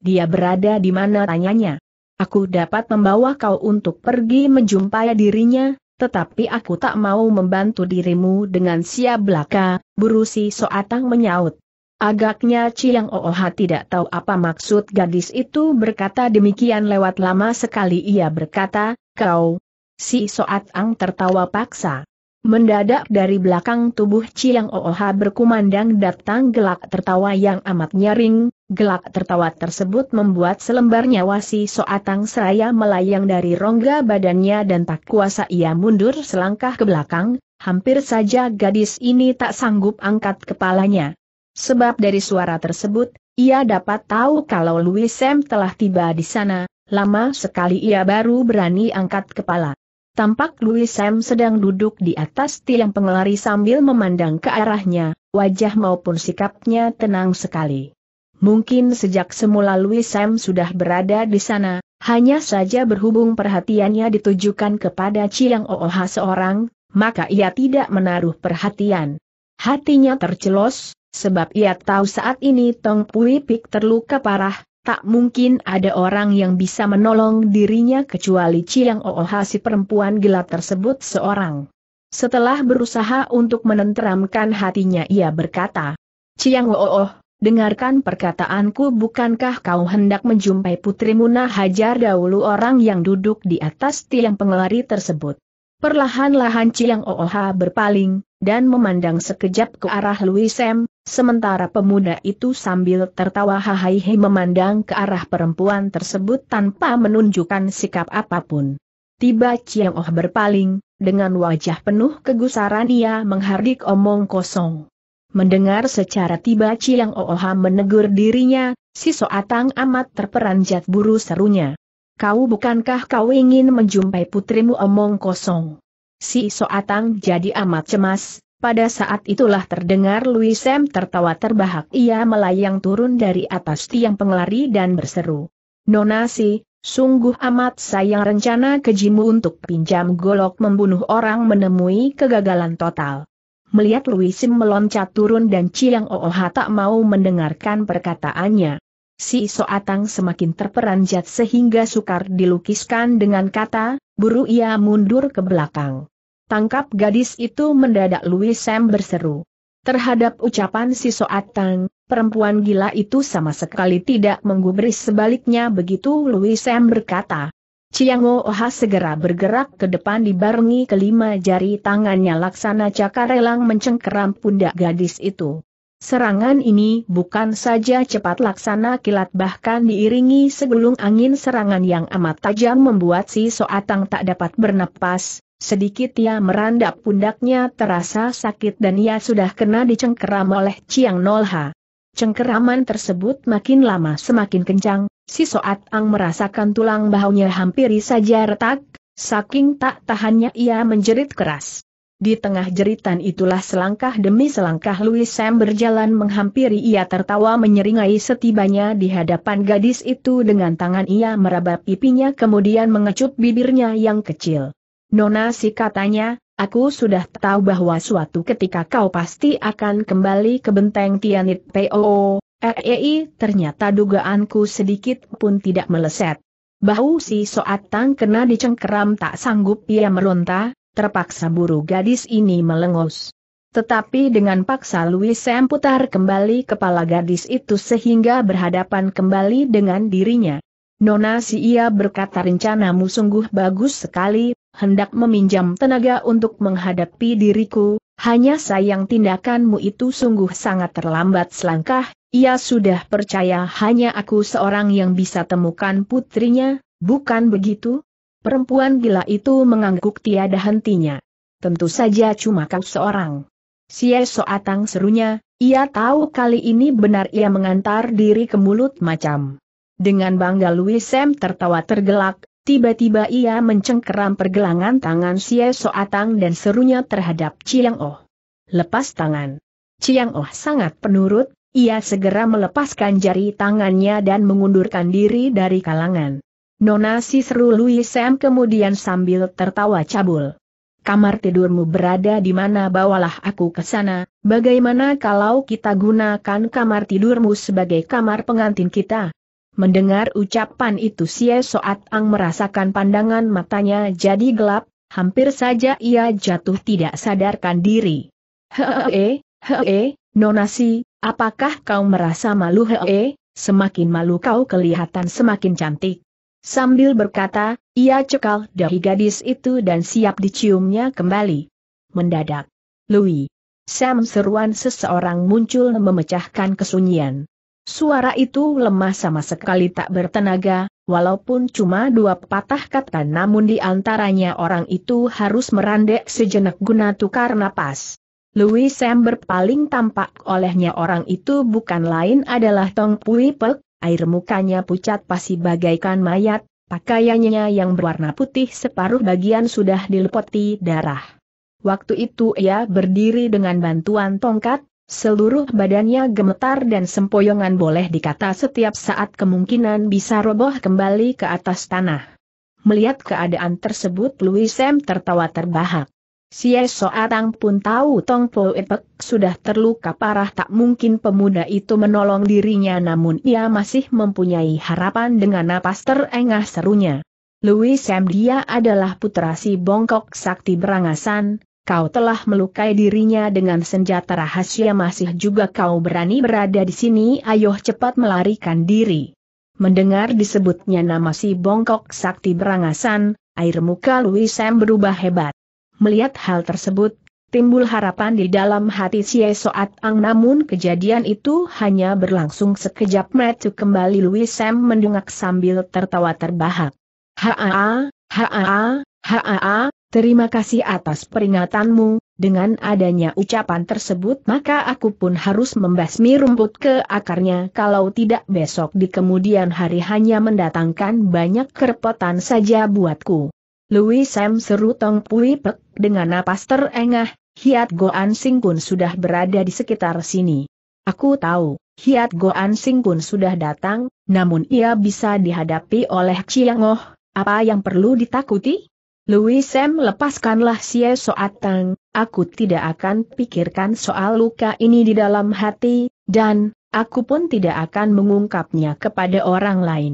Dia berada di mana tanyanya. Aku dapat membawa kau untuk pergi menjumpai dirinya, tetapi aku tak mau membantu dirimu dengan siap belaka, burusi soatang menyaut. Agaknya Chiang Ooha tidak tahu apa maksud gadis itu berkata demikian lewat lama sekali ia berkata, kau. Si Soat Ang tertawa paksa. Mendadak dari belakang tubuh Chiang Ooha berkumandang datang gelak tertawa yang amat nyaring, gelak tertawa tersebut membuat selembar nyawa si Soat Ang seraya melayang dari rongga badannya dan tak kuasa ia mundur selangkah ke belakang, hampir saja gadis ini tak sanggup angkat kepalanya. Sebab dari suara tersebut, ia dapat tahu kalau Louis Sam telah tiba di sana, lama sekali ia baru berani angkat kepala. Tampak Louis Sam sedang duduk di atas tiang pengelari sambil memandang ke arahnya, wajah maupun sikapnya tenang sekali. Mungkin sejak semula Louis Sam sudah berada di sana, hanya saja berhubung perhatiannya ditujukan kepada Chiang Ooha seorang, maka ia tidak menaruh perhatian. Hatinya tercelos, Sebab ia tahu saat ini Tong Pui Pik terluka parah, tak mungkin ada orang yang bisa menolong dirinya kecuali Chiang Ooha si perempuan gila tersebut seorang. Setelah berusaha untuk menenteramkan hatinya ia berkata, Chiang Ooh, dengarkan perkataanku bukankah kau hendak menjumpai putri Muna hajar dahulu orang yang duduk di atas tiang pengelari tersebut. Perlahan-lahan Chiang Ooha berpaling, dan memandang sekejap ke arah Louis Sam, Sementara pemuda itu sambil tertawa hahaihe memandang ke arah perempuan tersebut tanpa menunjukkan sikap apapun. Tiba Chiang Oh berpaling, dengan wajah penuh kegusaran ia menghardik omong kosong. Mendengar secara tiba Chiang Oh menegur dirinya, si Soatang amat terperanjat buru serunya. Kau bukankah kau ingin menjumpai putrimu omong kosong? Si Soatang jadi amat cemas, pada saat itulah terdengar Louis Sam tertawa terbahak. Ia melayang turun dari atas tiang pengelari dan berseru. Nonasi, sungguh amat sayang rencana kejimu untuk pinjam golok membunuh orang menemui kegagalan total. Melihat Louis Sam meloncat turun dan Ciang Ooha tak mau mendengarkan perkataannya. Si Soatang semakin terperanjat sehingga sukar dilukiskan dengan kata, buru ia mundur ke belakang. Tangkap gadis itu mendadak Louis Sam berseru. Terhadap ucapan si Soatang, perempuan gila itu sama sekali tidak menggubris sebaliknya begitu Louis Sam berkata. Chiang Oha segera bergerak ke depan dibarengi kelima jari tangannya laksana cakarelang mencengkeram pundak gadis itu. Serangan ini bukan saja cepat laksana kilat bahkan diiringi segulung angin serangan yang amat tajam membuat si Soatang tak dapat bernapas, Sedikit ia merandap pundaknya terasa sakit dan ia sudah kena dicengkeram oleh Chiang Nolha. Cengkeraman tersebut makin lama semakin kencang, si Soat Ang merasakan tulang bahunya hampiri saja retak, saking tak tahannya ia menjerit keras. Di tengah jeritan itulah selangkah demi selangkah Louis Sam berjalan menghampiri ia tertawa menyeringai setibanya di hadapan gadis itu dengan tangan ia meraba pipinya kemudian mengecup bibirnya yang kecil. Nona si katanya, aku sudah tahu bahwa suatu ketika kau pasti akan kembali ke benteng Tianit POO, REI eh, eh, eh, ternyata dugaanku sedikit pun tidak meleset. Bahu si Soatang kena dicengkeram tak sanggup ia meronta, terpaksa buru gadis ini melengus. Tetapi dengan paksa Louis Sam putar kembali kepala gadis itu sehingga berhadapan kembali dengan dirinya. Nona si ia berkata rencanamu sungguh bagus sekali, hendak meminjam tenaga untuk menghadapi diriku, hanya sayang tindakanmu itu sungguh sangat terlambat selangkah, ia sudah percaya hanya aku seorang yang bisa temukan putrinya, bukan begitu? Perempuan gila itu mengangguk tiada hentinya. Tentu saja cuma kau seorang. Sia Soatang serunya, ia tahu kali ini benar ia mengantar diri ke mulut macam. Dengan bangga Louis Sam tertawa tergelak, Tiba-tiba ia mencengkeram pergelangan tangan Sia Soatang dan serunya terhadap Chiang Oh. Lepas tangan. Chiang Oh sangat penurut, ia segera melepaskan jari tangannya dan mengundurkan diri dari kalangan. Nona si seru Louis Sam kemudian sambil tertawa cabul. Kamar tidurmu berada di mana bawalah aku ke sana, bagaimana kalau kita gunakan kamar tidurmu sebagai kamar pengantin kita? Mendengar ucapan itu Sia Soat Ang merasakan pandangan matanya jadi gelap, hampir saja ia jatuh tidak sadarkan diri. Hee, hee, nonasi, apakah kau merasa malu hee, semakin malu kau kelihatan semakin cantik. Sambil berkata, ia cekal dahi gadis itu dan siap diciumnya kembali. Mendadak. Louis. Sam seruan seseorang muncul memecahkan kesunyian. Suara itu lemah sama sekali tak bertenaga, walaupun cuma dua patah kata namun di antaranya orang itu harus merandek sejenak guna tukar napas. Louis Sam berpaling tampak olehnya orang itu bukan lain adalah Tong Pui Pek, air mukanya pucat pasti bagaikan mayat, pakaiannya yang berwarna putih separuh bagian sudah dilepoti darah. Waktu itu ia berdiri dengan bantuan tongkat, Seluruh badannya gemetar dan sempoyongan boleh dikata setiap saat kemungkinan bisa roboh kembali ke atas tanah. Melihat keadaan tersebut Louis Sam tertawa terbahak. Si Soatang pun tahu Tong Po Epek sudah terluka parah tak mungkin pemuda itu menolong dirinya namun ia masih mempunyai harapan dengan napas terengah serunya. Louis Sam dia adalah putra si bongkok sakti berangasan, kau telah melukai dirinya dengan senjata rahasia masih juga kau berani berada di sini ayo cepat melarikan diri. Mendengar disebutnya nama si bongkok sakti berangasan, air muka Louis Sam berubah hebat. Melihat hal tersebut, timbul harapan di dalam hati si Soat Ang namun kejadian itu hanya berlangsung sekejap metu kembali Louis Sam mendungak sambil tertawa terbahak. haa, haa, haa, Terima kasih atas peringatanmu, dengan adanya ucapan tersebut maka aku pun harus membasmi rumput ke akarnya kalau tidak besok di kemudian hari hanya mendatangkan banyak kerepotan saja buatku. Louis Sam seru Tong Pui Pek dengan napas terengah, Hiat Goan Singkun sudah berada di sekitar sini. Aku tahu, Hiat Goan Singkun sudah datang, namun ia bisa dihadapi oleh Chiang Oh, apa yang perlu ditakuti? Louis Sam lepaskanlah Xie Soatang, aku tidak akan pikirkan soal luka ini di dalam hati, dan, aku pun tidak akan mengungkapnya kepada orang lain.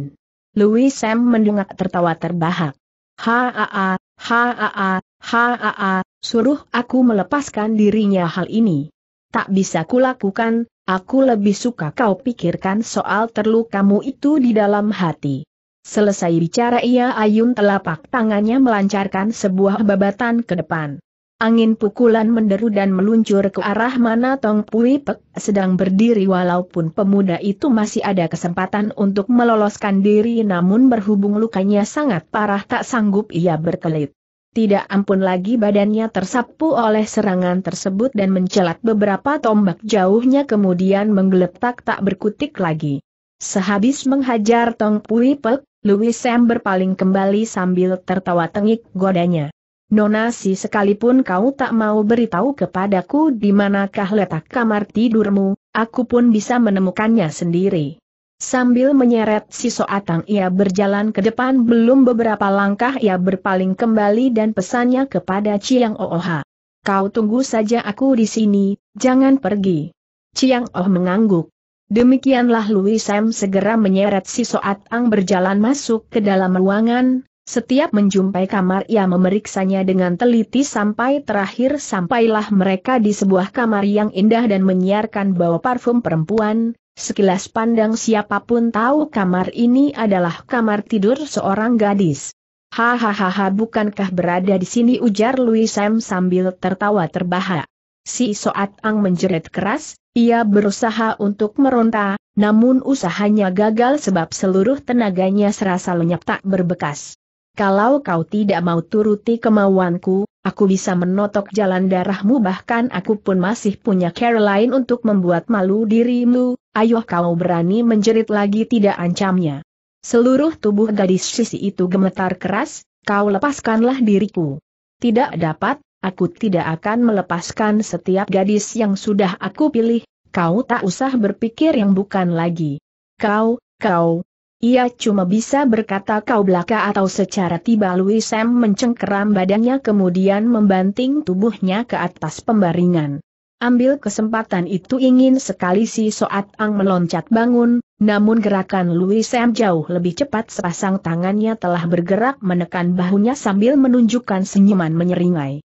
Louis Sam mendengar tertawa terbahak. Haa, haa, haa, suruh aku melepaskan dirinya hal ini. Tak bisa kulakukan, aku lebih suka kau pikirkan soal terlukamu itu di dalam hati. Selesai bicara ia ayun telapak tangannya melancarkan sebuah babatan ke depan. Angin pukulan menderu dan meluncur ke arah mana Tong Pui Pek sedang berdiri walaupun pemuda itu masih ada kesempatan untuk meloloskan diri namun berhubung lukanya sangat parah tak sanggup ia berkelit. Tidak ampun lagi badannya tersapu oleh serangan tersebut dan mencelat beberapa tombak jauhnya kemudian menggeletak tak berkutik lagi. Sehabis menghajar Tong Pui Pek, Louis Sam berpaling kembali sambil tertawa tengik godanya. Nona si sekalipun kau tak mau beritahu kepadaku di manakah letak kamar tidurmu, aku pun bisa menemukannya sendiri. Sambil menyeret si soatang ia berjalan ke depan belum beberapa langkah ia berpaling kembali dan pesannya kepada Chiang Ooha. Kau tunggu saja aku di sini, jangan pergi. Chiang Oh mengangguk. Demikianlah Louis Sam segera menyeret si Soat Ang berjalan masuk ke dalam ruangan, setiap menjumpai kamar ia memeriksanya dengan teliti sampai terakhir sampailah mereka di sebuah kamar yang indah dan menyiarkan bau parfum perempuan, sekilas pandang siapapun tahu kamar ini adalah kamar tidur seorang gadis. Hahaha bukankah berada di sini ujar Louis Sam sambil tertawa terbahak. Si Soat Ang menjerit keras, ia berusaha untuk meronta, namun usahanya gagal sebab seluruh tenaganya serasa lenyap tak berbekas. Kalau kau tidak mau turuti kemauanku, aku bisa menotok jalan darahmu bahkan aku pun masih punya care lain untuk membuat malu dirimu, ayo kau berani menjerit lagi tidak ancamnya. Seluruh tubuh gadis sisi itu gemetar keras, kau lepaskanlah diriku. Tidak dapat, aku tidak akan melepaskan setiap gadis yang sudah aku pilih, kau tak usah berpikir yang bukan lagi. Kau, kau. Ia cuma bisa berkata kau belaka atau secara tiba Louis Sam mencengkeram badannya kemudian membanting tubuhnya ke atas pembaringan. Ambil kesempatan itu ingin sekali si Soat Ang meloncat bangun, namun gerakan Louis Sam jauh lebih cepat sepasang tangannya telah bergerak menekan bahunya sambil menunjukkan senyuman menyeringai.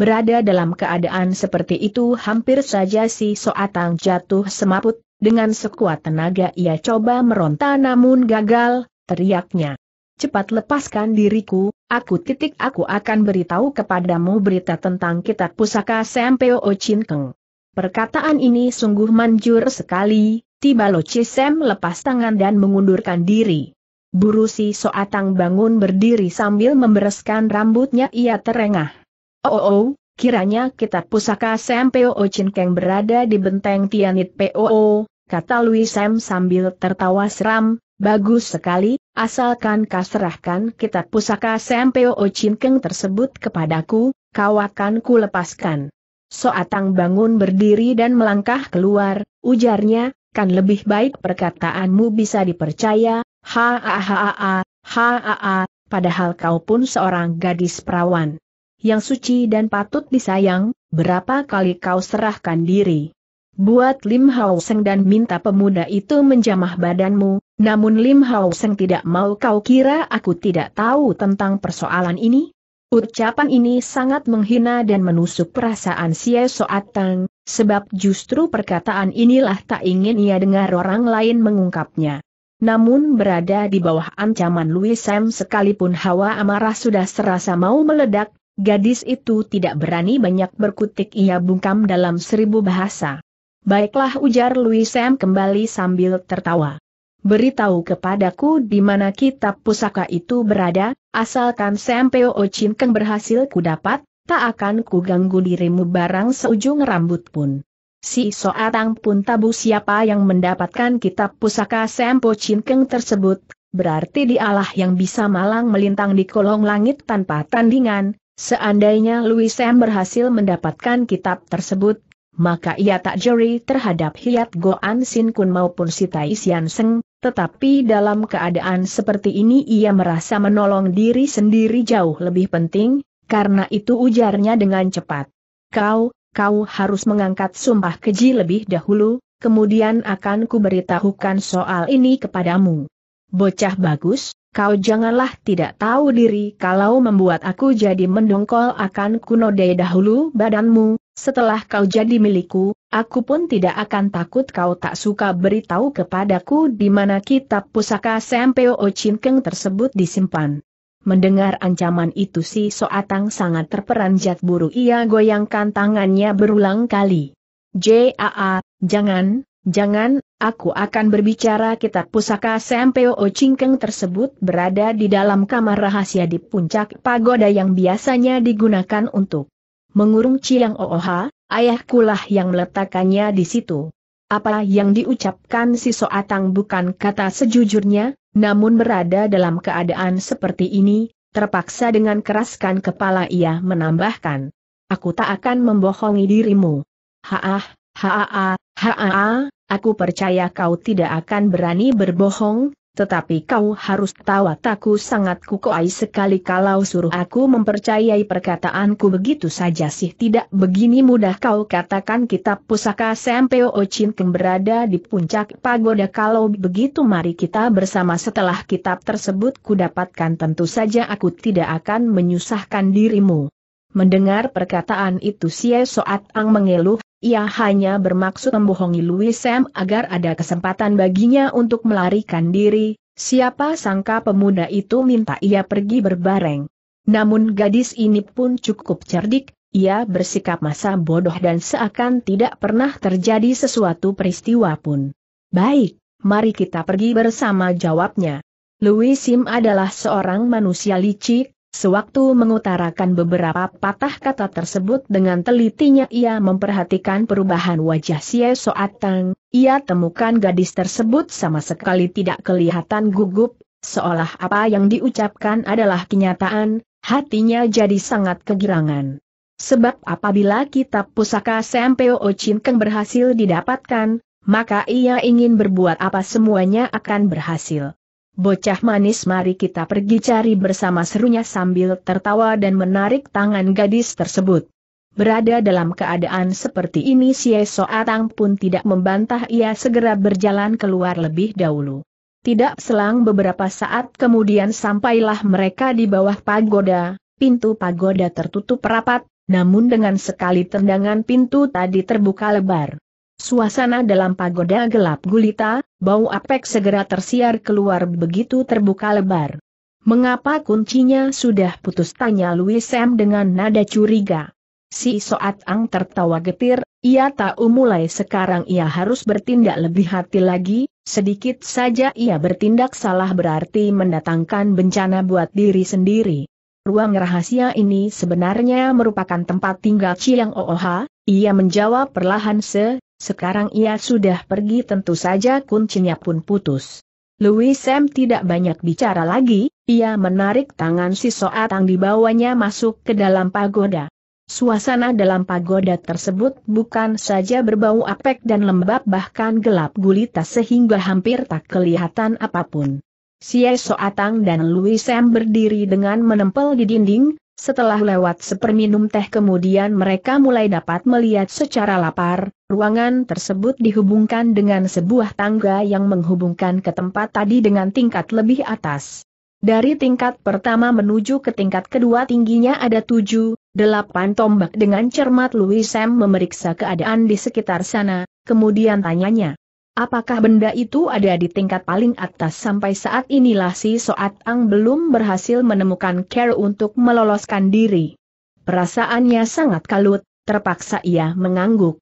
Berada dalam keadaan seperti itu hampir saja si Soatang jatuh semaput, dengan sekuat tenaga ia coba meronta namun gagal, teriaknya. Cepat lepaskan diriku, aku titik aku akan beritahu kepadamu berita tentang kitab pusaka Sempeo Ochinkeng. Perkataan ini sungguh manjur sekali, tiba Lo Sem lepas tangan dan mengundurkan diri. Buru si Soatang bangun berdiri sambil membereskan rambutnya ia terengah. Oh, oh, oh kiranya kitab pusaka Sam Peo Chin Keng berada di benteng Tianit Poo, kata Louis Sam sambil tertawa seram, bagus sekali, asalkan kau serahkan kitab pusaka Sam Peo Chin Keng tersebut kepadaku, kau akan ku lepaskan. Soatang bangun berdiri dan melangkah keluar, ujarnya, kan lebih baik perkataanmu bisa dipercaya, ha ha ha ha, ha ha, padahal kau pun seorang gadis perawan yang suci dan patut disayang, berapa kali kau serahkan diri. Buat Lim Hao Seng dan minta pemuda itu menjamah badanmu, namun Lim Hao Seng tidak mau kau kira aku tidak tahu tentang persoalan ini? Ucapan ini sangat menghina dan menusuk perasaan Soat Tang, sebab justru perkataan inilah tak ingin ia dengar orang lain mengungkapnya. Namun berada di bawah ancaman Louis Sam sekalipun hawa amarah sudah serasa mau meledak, Gadis itu tidak berani banyak berkutik ia bungkam dalam seribu bahasa. Baiklah ujar Louis Sam kembali sambil tertawa. Beritahu kepadaku di mana kitab pusaka itu berada, asalkan Sam Peo Keng berhasil kudapat, tak akan kuganggu dirimu barang seujung rambut pun. Si Soatang pun tabu siapa yang mendapatkan kitab pusaka Sempo Po Chin Keng tersebut, berarti dialah yang bisa malang melintang di kolong langit tanpa tandingan, Seandainya Louis Sam berhasil mendapatkan kitab tersebut, maka ia tak jeri terhadap Hiat Goan Sin Kun maupun Sitai Sian Seng, tetapi dalam keadaan seperti ini ia merasa menolong diri sendiri jauh lebih penting, karena itu ujarnya dengan cepat. Kau, kau harus mengangkat sumpah keji lebih dahulu, kemudian akan kuberitahukan soal ini kepadamu. Bocah bagus, kau janganlah tidak tahu diri kalau membuat aku jadi mendongkol akan kunodai dahulu badanmu, setelah kau jadi milikku, aku pun tidak akan takut kau tak suka beritahu kepadaku di mana kitab pusaka Sempeo Ochinkeng tersebut disimpan. Mendengar ancaman itu si Soatang sangat terperanjat buru ia goyangkan tangannya berulang kali. Jaa, jangan, Jangan, aku akan berbicara kitab pusaka Sempeo Cingkeng tersebut berada di dalam kamar rahasia di puncak pagoda yang biasanya digunakan untuk mengurung Chiang Ooha, ayahkulah yang meletakkannya di situ. Apa yang diucapkan si Soatang bukan kata sejujurnya, namun berada dalam keadaan seperti ini, terpaksa dengan keraskan kepala ia menambahkan. Aku tak akan membohongi dirimu. Haah, Haa, haa, aku percaya kau tidak akan berani berbohong, tetapi kau harus tahu aku sangat kukoai sekali kalau suruh aku mempercayai perkataanku begitu saja sih tidak begini mudah kau katakan kitab pusaka Sempeo Ochin berada di puncak pagoda kalau begitu mari kita bersama setelah kitab tersebut kudapatkan tentu saja aku tidak akan menyusahkan dirimu. Mendengar perkataan itu Sia Soat Ang mengeluh ia hanya bermaksud membohongi Louis Sam agar ada kesempatan baginya untuk melarikan diri, siapa sangka pemuda itu minta ia pergi berbareng. Namun gadis ini pun cukup cerdik, ia bersikap masa bodoh dan seakan tidak pernah terjadi sesuatu peristiwa pun. Baik, mari kita pergi bersama jawabnya. Louis Sim adalah seorang manusia licik, Sewaktu mengutarakan beberapa patah kata tersebut dengan telitinya ia memperhatikan perubahan wajah Xie Soatang, ia temukan gadis tersebut sama sekali tidak kelihatan gugup, seolah apa yang diucapkan adalah kenyataan, hatinya jadi sangat kegirangan. Sebab apabila kitab pusaka Sempeo keng berhasil didapatkan, maka ia ingin berbuat apa semuanya akan berhasil. Bocah manis mari kita pergi cari bersama serunya sambil tertawa dan menarik tangan gadis tersebut. Berada dalam keadaan seperti ini si Soatang pun tidak membantah ia segera berjalan keluar lebih dahulu. Tidak selang beberapa saat kemudian sampailah mereka di bawah pagoda, pintu pagoda tertutup rapat, namun dengan sekali tendangan pintu tadi terbuka lebar. Suasana dalam pagoda gelap gulita, bau apek segera tersiar keluar begitu terbuka lebar. Mengapa kuncinya sudah putus tanya Louis Sam dengan nada curiga. Si Soat Ang tertawa getir, ia tahu mulai sekarang ia harus bertindak lebih hati lagi, sedikit saja ia bertindak salah berarti mendatangkan bencana buat diri sendiri. Ruang rahasia ini sebenarnya merupakan tempat tinggal Chiang Ooha, ia menjawab perlahan se, sekarang ia sudah pergi tentu saja kuncinya pun putus. Louis Sam tidak banyak bicara lagi, ia menarik tangan si Soatang dibawanya masuk ke dalam pagoda. Suasana dalam pagoda tersebut bukan saja berbau apek dan lembab bahkan gelap gulita sehingga hampir tak kelihatan apapun. Si Soatang dan Louis Sam berdiri dengan menempel di dinding, setelah lewat seperminum teh kemudian mereka mulai dapat melihat secara lapar, Ruangan tersebut dihubungkan dengan sebuah tangga yang menghubungkan ke tempat tadi dengan tingkat lebih atas. Dari tingkat pertama menuju ke tingkat kedua tingginya ada tujuh, delapan tombak dengan cermat Louis Sam memeriksa keadaan di sekitar sana, kemudian tanyanya. Apakah benda itu ada di tingkat paling atas sampai saat inilah si Soat Ang belum berhasil menemukan care untuk meloloskan diri. Perasaannya sangat kalut, terpaksa ia mengangguk.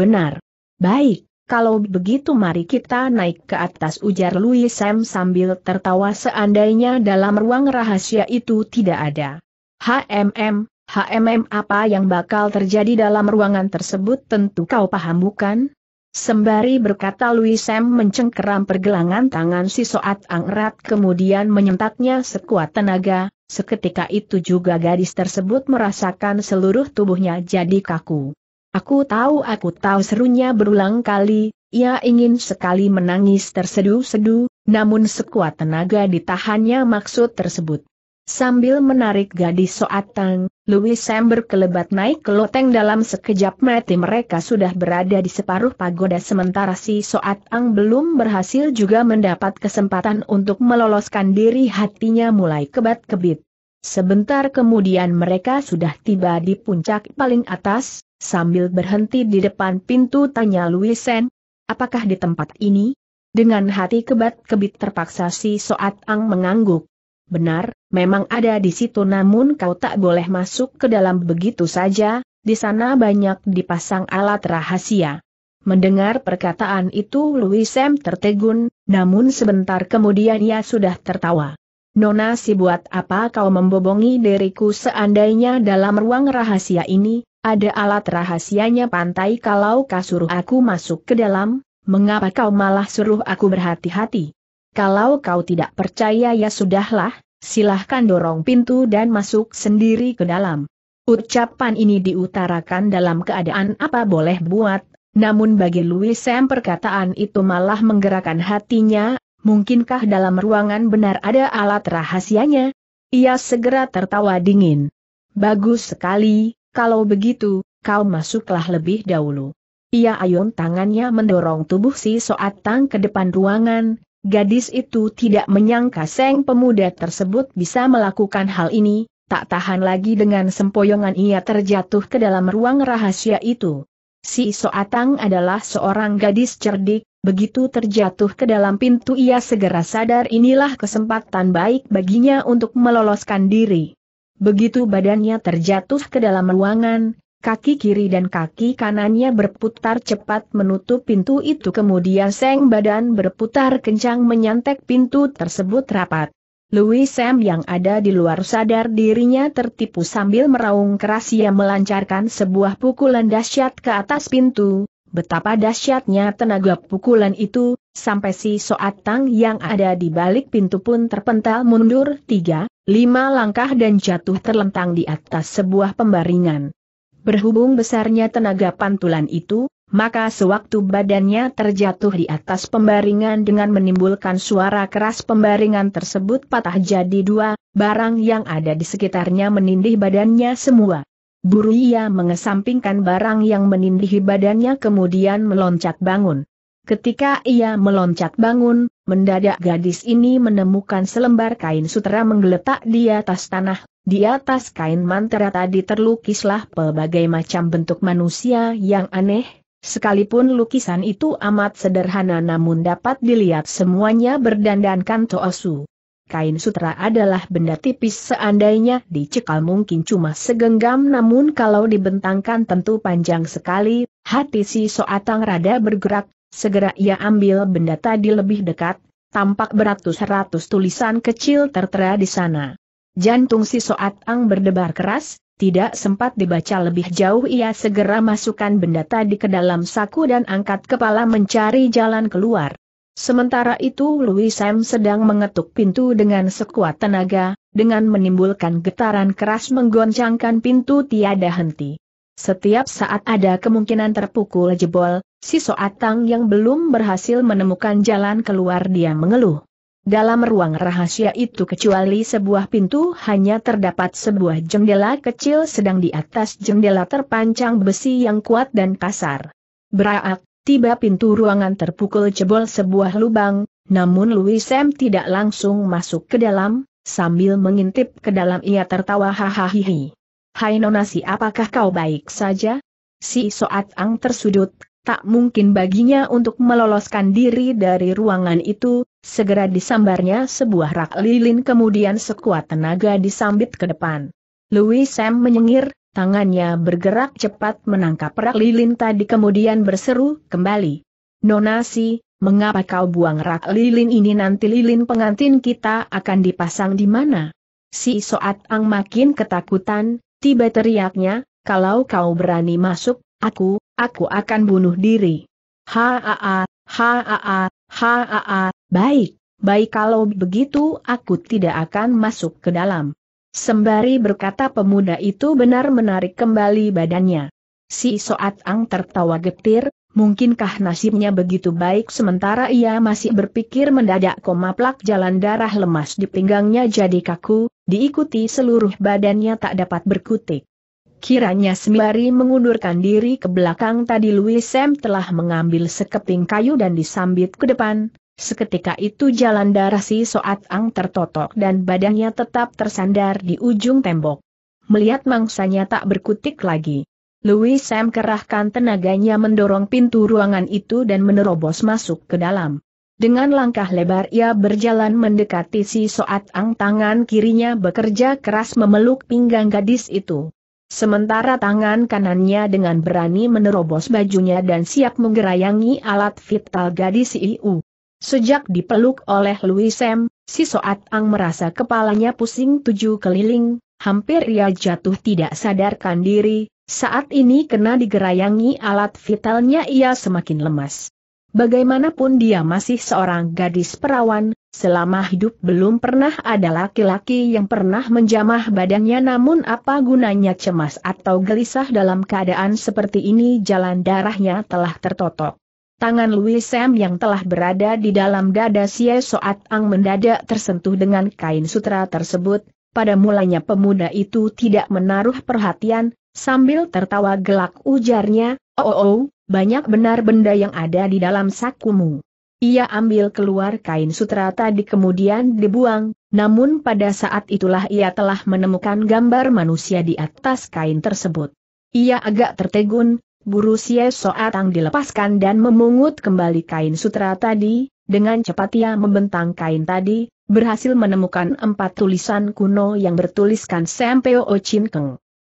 Benar. Baik, kalau begitu mari kita naik ke atas ujar Louis Sam sambil tertawa seandainya dalam ruang rahasia itu tidak ada. HMM, HMM apa yang bakal terjadi dalam ruangan tersebut tentu kau paham bukan? Sembari berkata Louis Sam mencengkeram pergelangan tangan si Soat Angrat kemudian menyentaknya sekuat tenaga, seketika itu juga gadis tersebut merasakan seluruh tubuhnya jadi kaku. Aku tahu aku tahu serunya berulang kali, ia ingin sekali menangis tersedu-sedu, namun sekuat tenaga ditahannya maksud tersebut. Sambil menarik gadis soatang, Louis Sam berkelebat naik ke loteng dalam sekejap mati mereka sudah berada di separuh pagoda sementara si soatang belum berhasil juga mendapat kesempatan untuk meloloskan diri hatinya mulai kebat-kebit. Sebentar kemudian mereka sudah tiba di puncak paling atas, sambil berhenti di depan pintu tanya Luisen, apakah di tempat ini? Dengan hati kebat-kebit terpaksa si Soat Ang mengangguk. Benar, memang ada di situ namun kau tak boleh masuk ke dalam begitu saja, di sana banyak dipasang alat rahasia. Mendengar perkataan itu Louis Sam tertegun, namun sebentar kemudian ia sudah tertawa. Nona si buat apa kau membobongi diriku seandainya dalam ruang rahasia ini, ada alat rahasianya pantai kalau kau suruh aku masuk ke dalam, mengapa kau malah suruh aku berhati-hati? Kalau kau tidak percaya ya sudahlah, silahkan dorong pintu dan masuk sendiri ke dalam. Ucapan ini diutarakan dalam keadaan apa boleh buat, namun bagi Louis Sam perkataan itu malah menggerakkan hatinya, mungkinkah dalam ruangan benar ada alat rahasianya? Ia segera tertawa dingin. Bagus sekali, kalau begitu, kau masuklah lebih dahulu. Ia ayun tangannya mendorong tubuh si Soat Tang ke depan ruangan, gadis itu tidak menyangka seng pemuda tersebut bisa melakukan hal ini, tak tahan lagi dengan sempoyongan ia terjatuh ke dalam ruang rahasia itu. Si Soatang adalah seorang gadis cerdik, begitu terjatuh ke dalam pintu ia segera sadar inilah kesempatan baik baginya untuk meloloskan diri. Begitu badannya terjatuh ke dalam ruangan, kaki kiri dan kaki kanannya berputar cepat menutup pintu itu kemudian seng badan berputar kencang menyantek pintu tersebut rapat. Louis Sam yang ada di luar sadar dirinya tertipu sambil meraung keras ia melancarkan sebuah pukulan dahsyat ke atas pintu. Betapa dahsyatnya tenaga pukulan itu, sampai si Soat Tang yang ada di balik pintu pun terpental mundur tiga, Lima langkah dan jatuh terlentang di atas sebuah pembaringan. Berhubung besarnya tenaga pantulan itu, maka sewaktu badannya terjatuh di atas pembaringan dengan menimbulkan suara keras pembaringan tersebut patah jadi dua, barang yang ada di sekitarnya menindih badannya semua. Buru ia mengesampingkan barang yang menindih badannya kemudian meloncat bangun. Ketika ia meloncat bangun, mendadak gadis ini menemukan selembar kain sutera menggeletak di atas tanah, di atas kain mantra tadi terlukislah pelbagai macam bentuk manusia yang aneh, sekalipun lukisan itu amat sederhana namun dapat dilihat semuanya berdandankan toosu. Kain sutra adalah benda tipis seandainya dicekal mungkin cuma segenggam namun kalau dibentangkan tentu panjang sekali, hati si soatang rada bergerak, Segera ia ambil benda tadi lebih dekat, tampak beratus-ratus tulisan kecil tertera di sana. Jantung si Soat Ang berdebar keras, tidak sempat dibaca lebih jauh ia segera masukkan benda tadi ke dalam saku dan angkat kepala mencari jalan keluar. Sementara itu Louis Sam sedang mengetuk pintu dengan sekuat tenaga, dengan menimbulkan getaran keras menggoncangkan pintu tiada henti. Setiap saat ada kemungkinan terpukul jebol, Si Soatang yang belum berhasil menemukan jalan keluar dia mengeluh. Dalam ruang rahasia itu kecuali sebuah pintu hanya terdapat sebuah jendela kecil sedang di atas jendela terpancang besi yang kuat dan kasar. Beraak, tiba pintu ruangan terpukul jebol sebuah lubang, namun Louis Sam tidak langsung masuk ke dalam, sambil mengintip ke dalam ia tertawa hahaha. Hai nonasi, apakah kau baik saja? Si Soat Ang tersudut, tak mungkin baginya untuk meloloskan diri dari ruangan itu, segera disambarnya sebuah rak lilin kemudian sekuat tenaga disambit ke depan. Louis Sam menyengir, tangannya bergerak cepat menangkap rak lilin tadi kemudian berseru kembali. Nonasi, mengapa kau buang rak lilin ini nanti lilin pengantin kita akan dipasang di mana? Si Soat Ang makin ketakutan, tiba teriaknya, kalau kau berani masuk, Aku, Aku akan bunuh diri. Haa, haa, haa, baik, baik kalau begitu aku tidak akan masuk ke dalam. Sembari berkata pemuda itu benar menarik kembali badannya. Si Soat Ang tertawa getir, mungkinkah nasibnya begitu baik sementara ia masih berpikir mendadak komaplak jalan darah lemas di pinggangnya jadi kaku, diikuti seluruh badannya tak dapat berkutik. Kiranya sembari mengundurkan diri ke belakang tadi Louis Sam telah mengambil sekeping kayu dan disambit ke depan. Seketika itu jalan darah si Soat Ang tertotok dan badannya tetap tersandar di ujung tembok. Melihat mangsanya tak berkutik lagi. Louis Sam kerahkan tenaganya mendorong pintu ruangan itu dan menerobos masuk ke dalam. Dengan langkah lebar ia berjalan mendekati si Soat Ang tangan kirinya bekerja keras memeluk pinggang gadis itu. Sementara tangan kanannya dengan berani menerobos bajunya dan siap menggerayangi alat vital gadis IU. Sejak dipeluk oleh Louis Sam, si Soat Ang merasa kepalanya pusing tujuh keliling, hampir ia jatuh tidak sadarkan diri, saat ini kena digerayangi alat vitalnya ia semakin lemas. Bagaimanapun dia masih seorang gadis perawan, selama hidup belum pernah ada laki-laki yang pernah menjamah badannya namun apa gunanya cemas atau gelisah dalam keadaan seperti ini jalan darahnya telah tertotok. Tangan Louis Sam yang telah berada di dalam dada Sia Soat Ang mendadak tersentuh dengan kain sutra tersebut, pada mulanya pemuda itu tidak menaruh perhatian, sambil tertawa gelak ujarnya, oh oh, oh banyak benar benda yang ada di dalam sakumu. Ia ambil keluar kain sutra tadi kemudian dibuang, namun pada saat itulah ia telah menemukan gambar manusia di atas kain tersebut. Ia agak tertegun, buru sie soatang dilepaskan dan memungut kembali kain sutra tadi, dengan cepat ia membentang kain tadi, berhasil menemukan empat tulisan kuno yang bertuliskan Sempeo Chin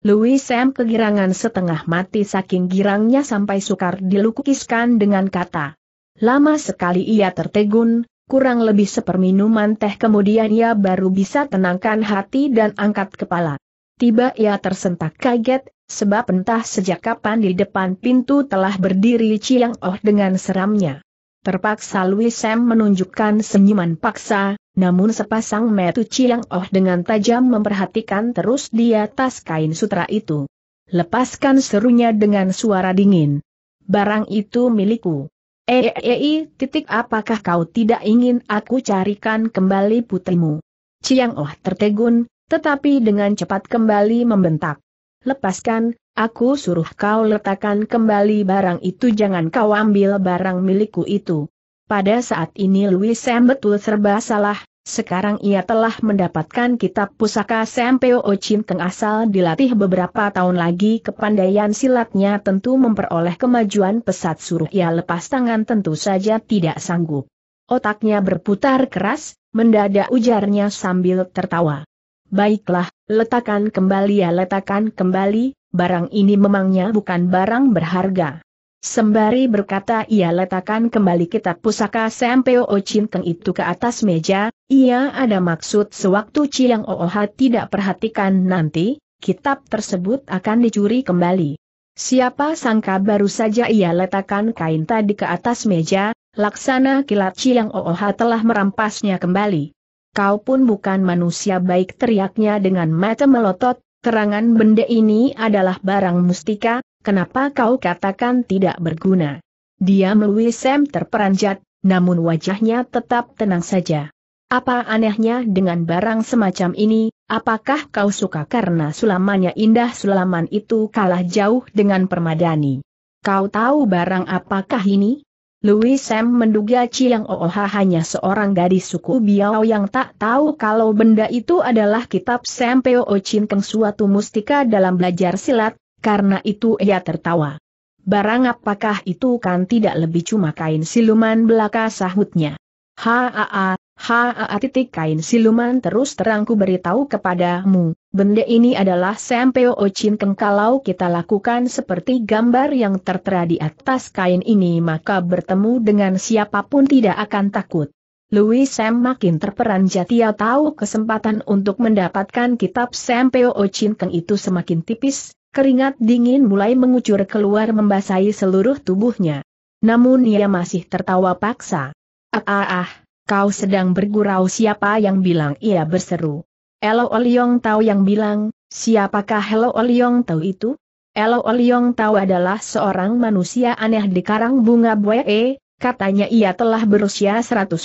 Louis Sam kegirangan setengah mati saking girangnya sampai sukar dilukiskan dengan kata. Lama sekali ia tertegun, kurang lebih seperminuman teh kemudian ia baru bisa tenangkan hati dan angkat kepala. Tiba ia tersentak kaget, sebab entah sejak kapan di depan pintu telah berdiri Chiang Oh dengan seramnya. Terpaksa Louis Sam menunjukkan senyuman paksa, namun sepasang metu Chiang Oh dengan tajam memperhatikan terus di atas kain sutra itu. Lepaskan serunya dengan suara dingin. Barang itu milikku. Eei, eh, -e eh, eh, titik apakah kau tidak ingin aku carikan kembali putrimu? Chiang Oh tertegun, tetapi dengan cepat kembali membentak lepaskan, aku suruh kau letakkan kembali barang itu jangan kau ambil barang milikku itu. Pada saat ini Louis Sam betul serba salah, sekarang ia telah mendapatkan kitab pusaka Sam Peo Chin Teng asal dilatih beberapa tahun lagi kepandaian silatnya tentu memperoleh kemajuan pesat suruh ia lepas tangan tentu saja tidak sanggup. Otaknya berputar keras, mendadak ujarnya sambil tertawa. Baiklah, Letakkan kembali ya letakkan kembali, barang ini memangnya bukan barang berharga. Sembari berkata ia letakkan kembali kitab pusaka Sempeo Cinkeng itu ke atas meja, ia ada maksud sewaktu Chiang Ooha tidak perhatikan nanti, kitab tersebut akan dicuri kembali. Siapa sangka baru saja ia letakkan kain tadi ke atas meja, laksana kilat Chiang Ooha telah merampasnya kembali kau pun bukan manusia baik teriaknya dengan mata melotot, terangan benda ini adalah barang mustika, kenapa kau katakan tidak berguna? Dia melui Sam terperanjat, namun wajahnya tetap tenang saja. Apa anehnya dengan barang semacam ini, apakah kau suka karena sulamannya indah sulaman itu kalah jauh dengan permadani? Kau tahu barang apakah ini? Louis Sam menduga Chiang Ooha hanya seorang gadis suku Biao yang tak tahu kalau benda itu adalah kitab Sam Peo Chin Keng suatu mustika dalam belajar silat, karena itu ia tertawa. Barang apakah itu kan tidak lebih cuma kain siluman belaka sahutnya. Haa, haa, titik kain siluman terus terangku beritahu kepadamu, Benda ini adalah Sempeo ocin Keng kalau kita lakukan seperti gambar yang tertera di atas kain ini maka bertemu dengan siapapun tidak akan takut. Louis Sam makin terperanjat ia tahu kesempatan untuk mendapatkan kitab Sempeo ocin Keng itu semakin tipis, keringat dingin mulai mengucur keluar membasahi seluruh tubuhnya. Namun ia masih tertawa paksa. Ah ah ah, kau sedang bergurau siapa yang bilang ia berseru. Elo Oliong Tao yang bilang, siapakah Elo Oliong Tao itu? Elo Oliong Tao adalah seorang manusia aneh di karang bunga Buee, katanya ia telah berusia 120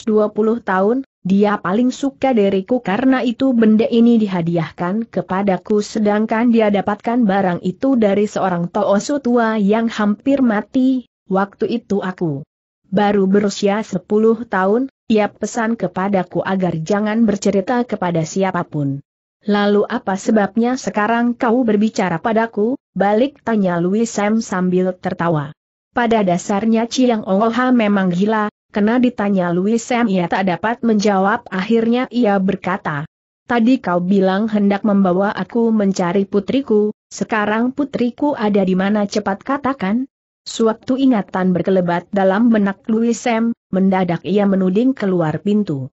tahun, dia paling suka diriku karena itu benda ini dihadiahkan kepadaku sedangkan dia dapatkan barang itu dari seorang Toosu tua yang hampir mati, waktu itu aku baru berusia 10 tahun, ia pesan kepadaku agar jangan bercerita kepada siapapun. Lalu apa sebabnya sekarang kau berbicara padaku? Balik tanya Louis Sam sambil tertawa. Pada dasarnya Chiang Oha memang gila, kena ditanya Louis Sam ia tak dapat menjawab akhirnya ia berkata. Tadi kau bilang hendak membawa aku mencari putriku, sekarang putriku ada di mana cepat katakan, Suatu ingatan berkelebat dalam benak Louis Sam, mendadak ia menuding keluar pintu.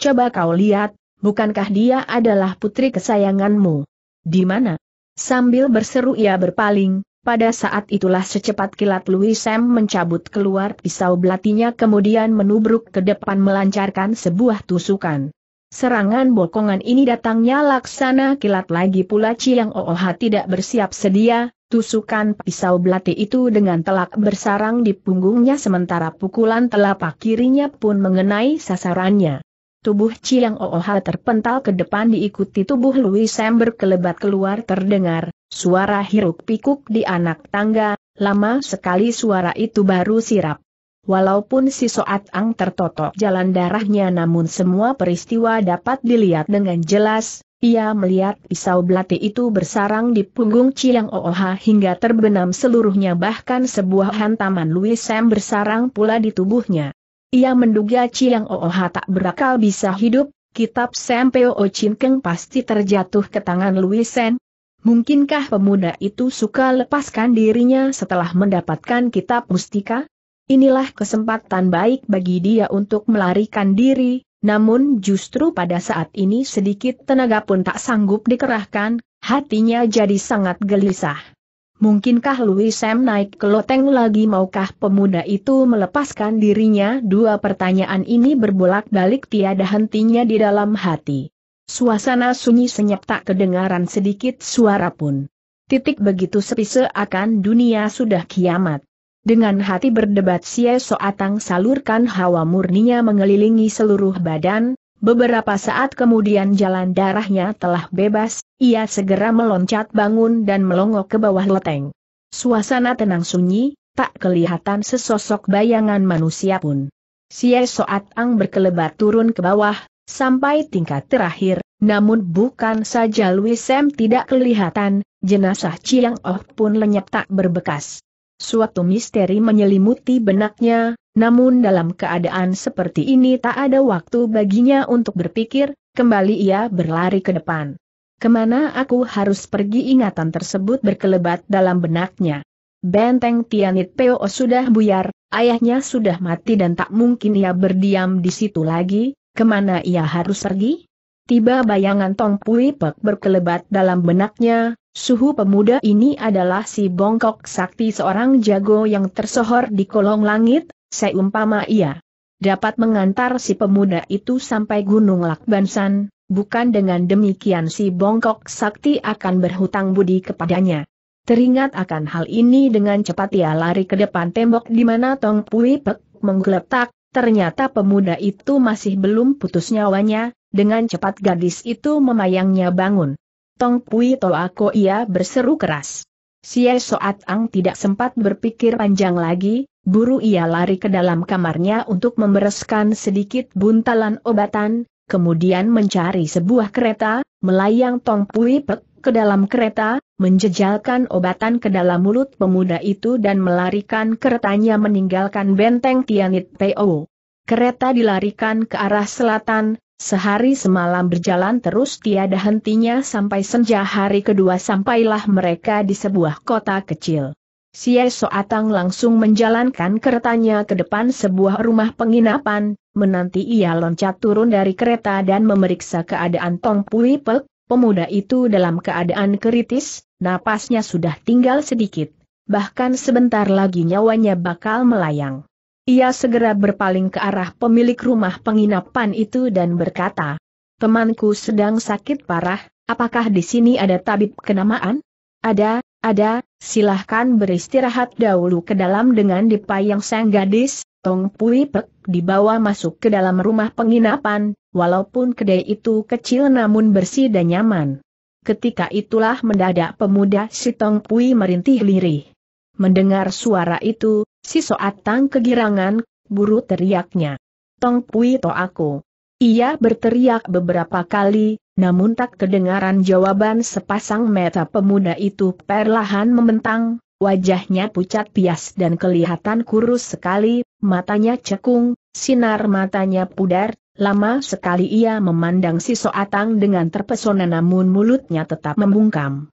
Coba kau lihat, bukankah dia adalah putri kesayanganmu? Di mana? Sambil berseru ia berpaling, pada saat itulah secepat kilat Louis Sam mencabut keluar pisau belatinya kemudian menubruk ke depan melancarkan sebuah tusukan. Serangan bokongan ini datangnya laksana kilat lagi pula Ciang Ooha tidak bersiap sedia, Tusukan pisau belati itu dengan telak bersarang di punggungnya sementara pukulan telapak kirinya pun mengenai sasarannya. Tubuh Chiang Ooha terpental ke depan diikuti tubuh Louis Sam berkelebat keluar terdengar, suara hiruk pikuk di anak tangga, lama sekali suara itu baru sirap. Walaupun si Soat Ang tertotok jalan darahnya namun semua peristiwa dapat dilihat dengan jelas, ia melihat pisau belati itu bersarang di punggung Chiang Ooha hingga terbenam seluruhnya bahkan sebuah hantaman Louis Sam bersarang pula di tubuhnya. Ia menduga Chiang Ooha tak berakal bisa hidup, kitab Sam Peo Chin Keng pasti terjatuh ke tangan Louis Sam. Mungkinkah pemuda itu suka lepaskan dirinya setelah mendapatkan kitab mustika? Inilah kesempatan baik bagi dia untuk melarikan diri, namun justru pada saat ini sedikit tenaga pun tak sanggup dikerahkan, hatinya jadi sangat gelisah. Mungkinkah Louis Sam naik ke loteng lagi maukah pemuda itu melepaskan dirinya? Dua pertanyaan ini berbolak-balik tiada hentinya di dalam hati. Suasana sunyi senyap tak kedengaran sedikit suara pun. Titik begitu sepi seakan dunia sudah kiamat. Dengan hati berdebat Sia Soatang salurkan hawa murninya mengelilingi seluruh badan, beberapa saat kemudian jalan darahnya telah bebas, ia segera meloncat bangun dan melongok ke bawah leteng. Suasana tenang sunyi, tak kelihatan sesosok bayangan manusia pun. Sia Soatang berkelebat turun ke bawah, sampai tingkat terakhir, namun bukan saja Louis Sam tidak kelihatan, jenazah Chiang Oh pun lenyap tak berbekas. Suatu misteri menyelimuti benaknya, namun dalam keadaan seperti ini tak ada waktu baginya untuk berpikir, kembali ia berlari ke depan. Kemana aku harus pergi ingatan tersebut berkelebat dalam benaknya. Benteng Tianit Peo sudah buyar, ayahnya sudah mati dan tak mungkin ia berdiam di situ lagi, kemana ia harus pergi? Tiba bayangan Tong Pui Pek berkelebat dalam benaknya, Suhu pemuda ini adalah si bongkok sakti seorang jago yang tersohor di kolong langit, seumpama ia dapat mengantar si pemuda itu sampai Gunung Lakbansan, bukan dengan demikian si bongkok sakti akan berhutang budi kepadanya. Teringat akan hal ini dengan cepat ia lari ke depan tembok di mana Tong Pui Pek menggeletak, ternyata pemuda itu masih belum putus nyawanya, dengan cepat gadis itu memayangnya bangun. Tong Pui To Ako ia berseru keras. Sia Soat Ang tidak sempat berpikir panjang lagi, buru ia lari ke dalam kamarnya untuk membereskan sedikit buntalan obatan, kemudian mencari sebuah kereta, melayang Tong Pui Pek ke dalam kereta, menjejalkan obatan ke dalam mulut pemuda itu dan melarikan keretanya meninggalkan benteng Tianit Po. Kereta dilarikan ke arah selatan, Sehari semalam berjalan terus tiada hentinya sampai senja hari kedua sampailah mereka di sebuah kota kecil. Sia Soatang langsung menjalankan keretanya ke depan sebuah rumah penginapan, menanti ia loncat turun dari kereta dan memeriksa keadaan Tong Pui Pek, pemuda itu dalam keadaan kritis, napasnya sudah tinggal sedikit, bahkan sebentar lagi nyawanya bakal melayang. Ia segera berpaling ke arah pemilik rumah penginapan itu dan berkata, Temanku sedang sakit parah, apakah di sini ada tabib kenamaan? Ada, ada, silahkan beristirahat dahulu ke dalam dengan dipayang sang gadis, Tong Pui Pek dibawa masuk ke dalam rumah penginapan, walaupun kedai itu kecil namun bersih dan nyaman. Ketika itulah mendadak pemuda si Tong Pui merintih lirih. Mendengar suara itu, si Soatang kegirangan, buru teriaknya. Tong Pui To aku. Ia berteriak beberapa kali, namun tak kedengaran jawaban sepasang mata pemuda itu perlahan membentang, wajahnya pucat pias dan kelihatan kurus sekali, matanya cekung, sinar matanya pudar, lama sekali ia memandang si Soatang dengan terpesona namun mulutnya tetap membungkam.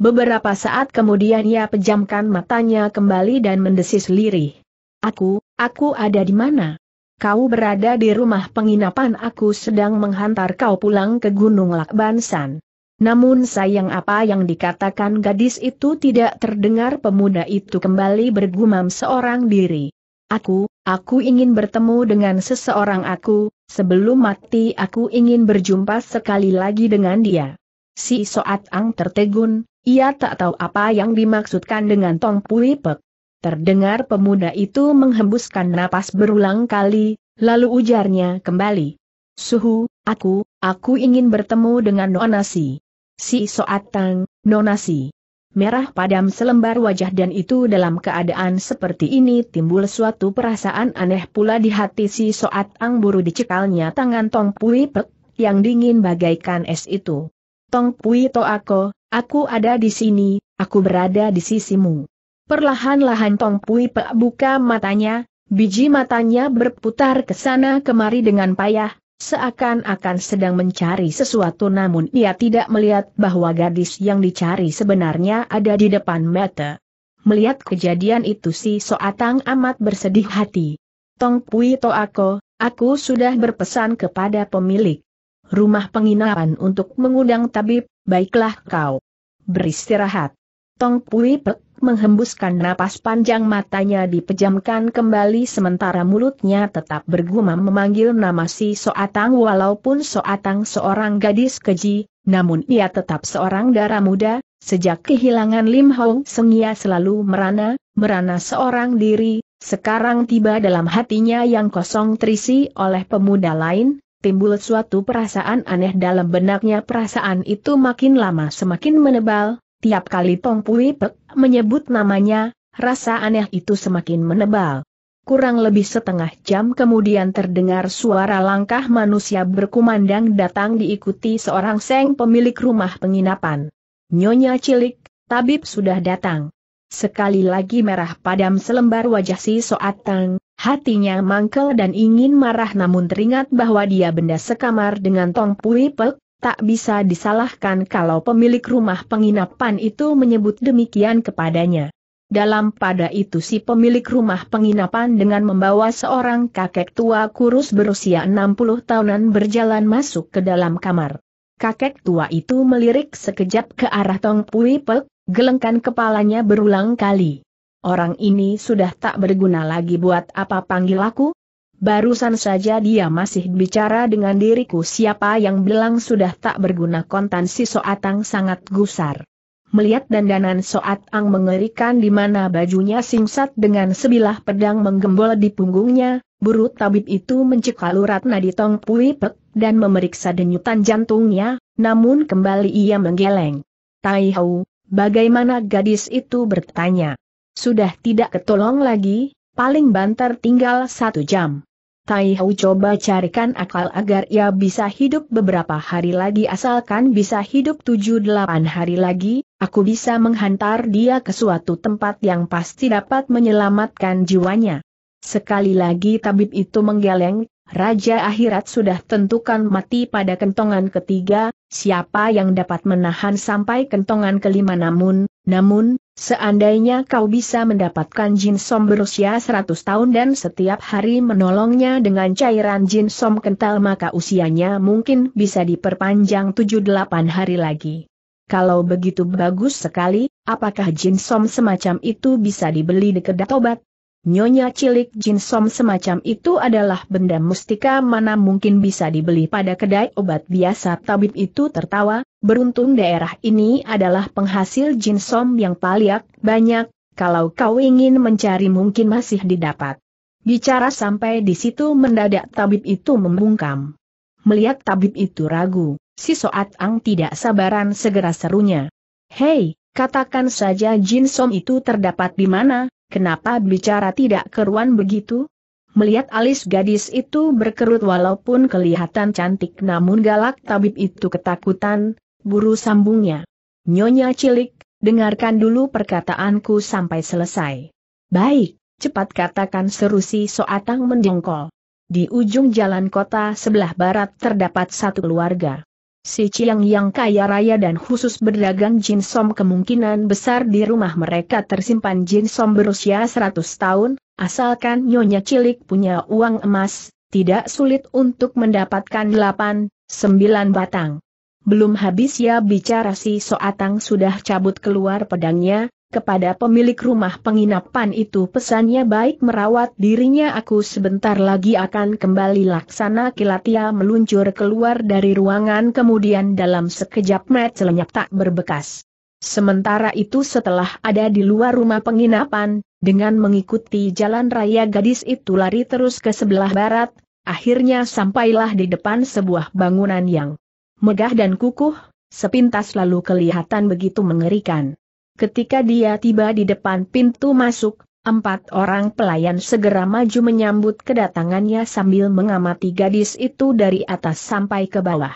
Beberapa saat kemudian ia pejamkan matanya kembali dan mendesis lirih. Aku, aku ada di mana? Kau berada di rumah penginapan aku sedang menghantar kau pulang ke Gunung Lakbansan. Namun sayang apa yang dikatakan gadis itu tidak terdengar pemuda itu kembali bergumam seorang diri. Aku, aku ingin bertemu dengan seseorang aku, sebelum mati aku ingin berjumpa sekali lagi dengan dia. Si Soat Ang tertegun, ia tak tahu apa yang dimaksudkan dengan Tong Pui Pek. Terdengar pemuda itu menghembuskan napas berulang kali, lalu ujarnya kembali. Suhu, aku, aku ingin bertemu dengan Nonasi. Si Soatang, Nonasi. Merah padam selembar wajah dan itu dalam keadaan seperti ini timbul suatu perasaan aneh pula di hati si Soatang buru dicekalnya tangan Tong Pui Pek, yang dingin bagaikan es itu. Tong Pui Toako, Aku ada di sini, aku berada di sisimu. Perlahan-lahan Tong Pui Pe buka matanya, biji matanya berputar ke sana kemari dengan payah, seakan-akan sedang mencari sesuatu namun ia tidak melihat bahwa gadis yang dicari sebenarnya ada di depan mata. Melihat kejadian itu si Soatang amat bersedih hati. Tong Pui to ako, aku sudah berpesan kepada pemilik rumah penginapan untuk mengundang tabib, baiklah kau beristirahat. Tong Pui Pek menghembuskan napas panjang matanya dipejamkan kembali sementara mulutnya tetap bergumam memanggil nama si Soatang walaupun Soatang seorang gadis keji, namun ia tetap seorang darah muda, sejak kehilangan Lim Hong Seng ia selalu merana, merana seorang diri, sekarang tiba dalam hatinya yang kosong terisi oleh pemuda lain, timbul suatu perasaan aneh dalam benaknya perasaan itu makin lama semakin menebal, tiap kali Tong Pui Pek menyebut namanya, rasa aneh itu semakin menebal. Kurang lebih setengah jam kemudian terdengar suara langkah manusia berkumandang datang diikuti seorang seng pemilik rumah penginapan. Nyonya cilik, tabib sudah datang. Sekali lagi merah padam selembar wajah si Soatang, Hatinya mangkel dan ingin marah namun teringat bahwa dia benda sekamar dengan Tong Pui Pek, tak bisa disalahkan kalau pemilik rumah penginapan itu menyebut demikian kepadanya. Dalam pada itu si pemilik rumah penginapan dengan membawa seorang kakek tua kurus berusia 60 tahunan berjalan masuk ke dalam kamar. Kakek tua itu melirik sekejap ke arah Tong Pui Pek, gelengkan kepalanya berulang kali orang ini sudah tak berguna lagi buat apa panggil aku? Barusan saja dia masih bicara dengan diriku siapa yang bilang sudah tak berguna kontan si Soatang sangat gusar. Melihat dandanan Soatang mengerikan di mana bajunya singsat dengan sebilah pedang menggembol di punggungnya, buru tabib itu mencekal urat nadi Tong Pui dan memeriksa denyutan jantungnya, namun kembali ia menggeleng. Tai bagaimana gadis itu bertanya. Sudah tidak ketolong lagi, paling banter tinggal satu jam. Tai Hau coba carikan akal agar ia bisa hidup beberapa hari lagi asalkan bisa hidup tujuh delapan hari lagi, aku bisa menghantar dia ke suatu tempat yang pasti dapat menyelamatkan jiwanya. Sekali lagi tabib itu menggeleng, Raja Akhirat sudah tentukan mati pada kentongan ketiga, siapa yang dapat menahan sampai kentongan kelima namun, namun, seandainya kau bisa mendapatkan jin som berusia 100 tahun dan setiap hari menolongnya dengan cairan jin som kental maka usianya mungkin bisa diperpanjang 7-8 hari lagi. Kalau begitu bagus sekali, apakah jin som semacam itu bisa dibeli di kedai obat? Nyonya cilik Jin Som semacam itu adalah benda mustika mana mungkin bisa dibeli pada kedai obat biasa tabib itu tertawa, beruntung daerah ini adalah penghasil Jin Som yang paliak, banyak, kalau kau ingin mencari mungkin masih didapat. Bicara sampai di situ mendadak tabib itu membungkam. Melihat tabib itu ragu, si Soat Ang tidak sabaran segera serunya. Hei, katakan saja Jin Som itu terdapat di mana, Kenapa bicara tidak keruan begitu? Melihat alis gadis itu berkerut walaupun kelihatan cantik namun galak tabib itu ketakutan, buru sambungnya. Nyonya cilik, dengarkan dulu perkataanku sampai selesai. Baik, cepat katakan seru si soatang mendongkol. Di ujung jalan kota sebelah barat terdapat satu keluarga. Si Chiang yang kaya raya dan khusus berdagang Jin Som kemungkinan besar di rumah mereka tersimpan Jin Som berusia 100 tahun, asalkan nyonya cilik punya uang emas, tidak sulit untuk mendapatkan 8, 9 batang. Belum habis ya bicara si Soatang sudah cabut keluar pedangnya, kepada pemilik rumah penginapan itu pesannya baik merawat dirinya aku sebentar lagi akan kembali laksana kilatia meluncur keluar dari ruangan kemudian dalam sekejap met lenyap tak berbekas. Sementara itu setelah ada di luar rumah penginapan, dengan mengikuti jalan raya gadis itu lari terus ke sebelah barat, akhirnya sampailah di depan sebuah bangunan yang megah dan kukuh, sepintas lalu kelihatan begitu mengerikan. Ketika dia tiba di depan pintu masuk, empat orang pelayan segera maju menyambut kedatangannya sambil mengamati gadis itu dari atas sampai ke bawah.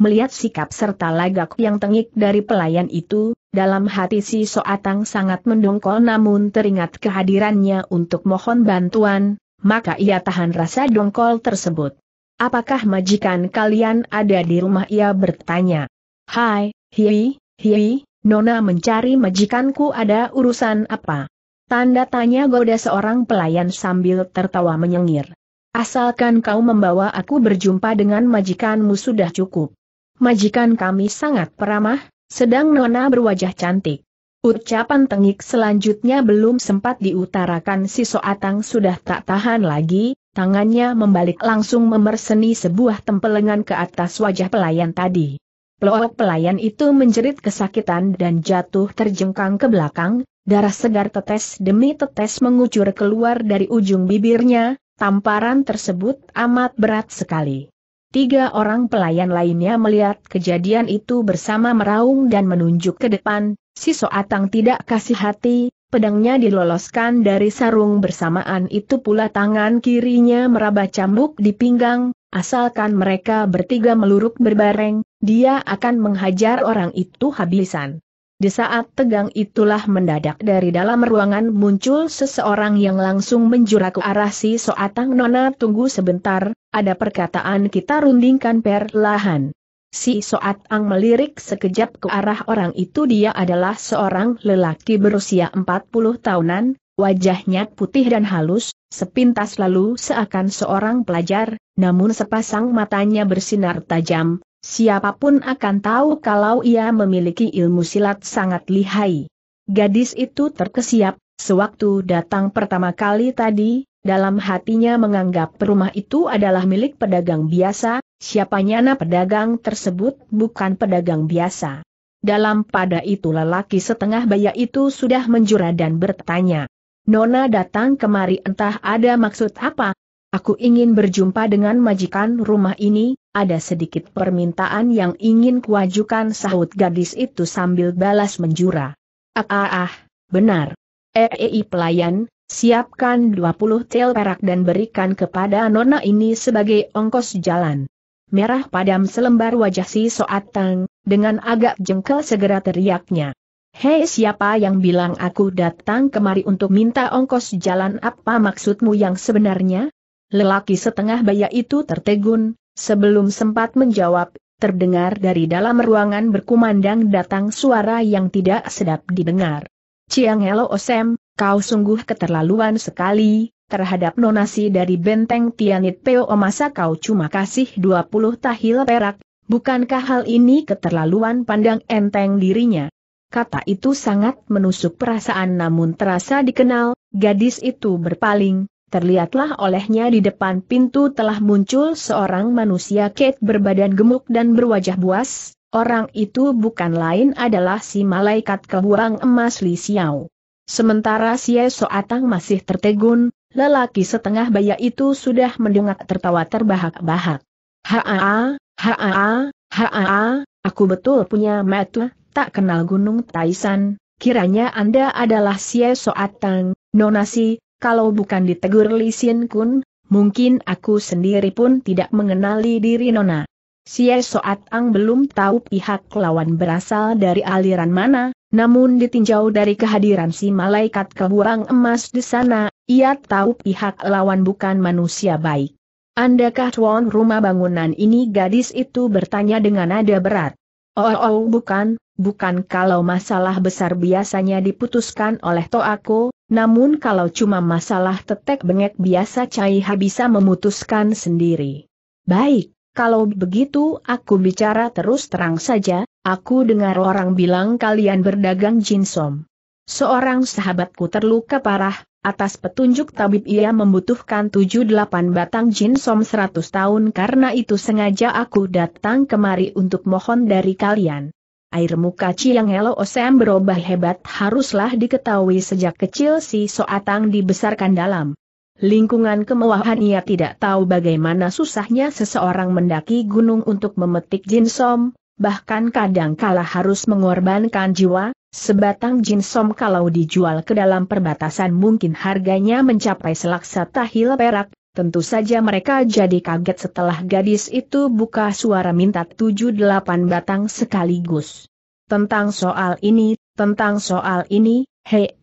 Melihat sikap serta lagak yang tengik dari pelayan itu, dalam hati si Soatang sangat mendongkol namun teringat kehadirannya untuk mohon bantuan, maka ia tahan rasa dongkol tersebut. Apakah majikan kalian ada di rumah ia bertanya. Hai, hihi, hihi, Nona mencari majikanku ada urusan apa? Tanda tanya goda seorang pelayan sambil tertawa menyengir. Asalkan kau membawa aku berjumpa dengan majikanmu sudah cukup. Majikan kami sangat peramah, sedang Nona berwajah cantik. Ucapan tengik selanjutnya belum sempat diutarakan si Soatang sudah tak tahan lagi, tangannya membalik langsung memerseni sebuah tempelengan ke atas wajah pelayan tadi. Pelook pelayan itu menjerit kesakitan dan jatuh terjengkang ke belakang, darah segar tetes demi tetes mengucur keluar dari ujung bibirnya, tamparan tersebut amat berat sekali. Tiga orang pelayan lainnya melihat kejadian itu bersama meraung dan menunjuk ke depan, si Soatang tidak kasih hati, pedangnya diloloskan dari sarung bersamaan itu pula tangan kirinya meraba cambuk di pinggang, asalkan mereka bertiga meluruk berbareng, dia akan menghajar orang itu habisan. Di saat tegang itulah mendadak dari dalam ruangan muncul seseorang yang langsung menjura ke arah si Soatang Nona tunggu sebentar, ada perkataan kita rundingkan perlahan. Si Soatang melirik sekejap ke arah orang itu dia adalah seorang lelaki berusia 40 tahunan, wajahnya putih dan halus, sepintas lalu seakan seorang pelajar, namun sepasang matanya bersinar tajam, Siapapun akan tahu kalau ia memiliki ilmu silat sangat lihai. Gadis itu terkesiap, sewaktu datang pertama kali tadi, dalam hatinya menganggap rumah itu adalah milik pedagang biasa, siapa nyana pedagang tersebut bukan pedagang biasa. Dalam pada itu lelaki setengah baya itu sudah menjura dan bertanya. Nona datang kemari entah ada maksud apa, Aku ingin berjumpa dengan majikan rumah ini, ada sedikit permintaan yang ingin kuajukan sahut gadis itu sambil balas menjura. Ah ah ah, benar. EEI pelayan, siapkan 20 tel perak dan berikan kepada nona ini sebagai ongkos jalan. Merah padam selembar wajah si Soatang, dengan agak jengkel segera teriaknya. Hei siapa yang bilang aku datang kemari untuk minta ongkos jalan apa maksudmu yang sebenarnya? Lelaki setengah baya itu tertegun, sebelum sempat menjawab, terdengar dari dalam ruangan berkumandang datang suara yang tidak sedap didengar. Ciang Helo Osem, kau sungguh keterlaluan sekali, terhadap nonasi dari benteng Tianit Peo masa kau cuma kasih 20 tahil perak, bukankah hal ini keterlaluan pandang enteng dirinya? Kata itu sangat menusuk perasaan namun terasa dikenal, gadis itu berpaling, Terlihatlah olehnya di depan pintu telah muncul seorang manusia Kate berbadan gemuk dan berwajah buas, orang itu bukan lain adalah si malaikat kebuang emas Li Xiao. Sementara si Soatang masih tertegun, lelaki setengah baya itu sudah mendongak tertawa terbahak-bahak. Haa, haa, haa, aku betul punya metu, tak kenal gunung Taisan, kiranya Anda adalah si Soatang, nonasi, kalau bukan ditegur Li Xin Kun, mungkin aku sendiri pun tidak mengenali diri Nona. Xie Soat Ang belum tahu pihak lawan berasal dari aliran mana, namun ditinjau dari kehadiran si malaikat kebuang emas di sana, ia tahu pihak lawan bukan manusia baik. Andakah tuan rumah bangunan ini gadis itu bertanya dengan nada berat. oh, oh bukan, Bukan kalau masalah besar biasanya diputuskan oleh Toako, namun kalau cuma masalah tetek bengek biasa Caiha bisa memutuskan sendiri. Baik, kalau begitu aku bicara terus terang saja, aku dengar orang bilang kalian berdagang jinsom. Seorang sahabatku terluka parah, atas petunjuk tabib ia membutuhkan 78 batang jinsom 100 tahun karena itu sengaja aku datang kemari untuk mohon dari kalian air muka Chiang Elo Osem berubah hebat haruslah diketahui sejak kecil si Soatang dibesarkan dalam lingkungan kemewahan ia tidak tahu bagaimana susahnya seseorang mendaki gunung untuk memetik jinsom, bahkan kadang kala harus mengorbankan jiwa, sebatang jinsom kalau dijual ke dalam perbatasan mungkin harganya mencapai selaksa tahil perak, Tentu saja mereka jadi kaget setelah gadis itu buka suara minta tujuh delapan batang sekaligus. Tentang soal ini, tentang soal ini, hee,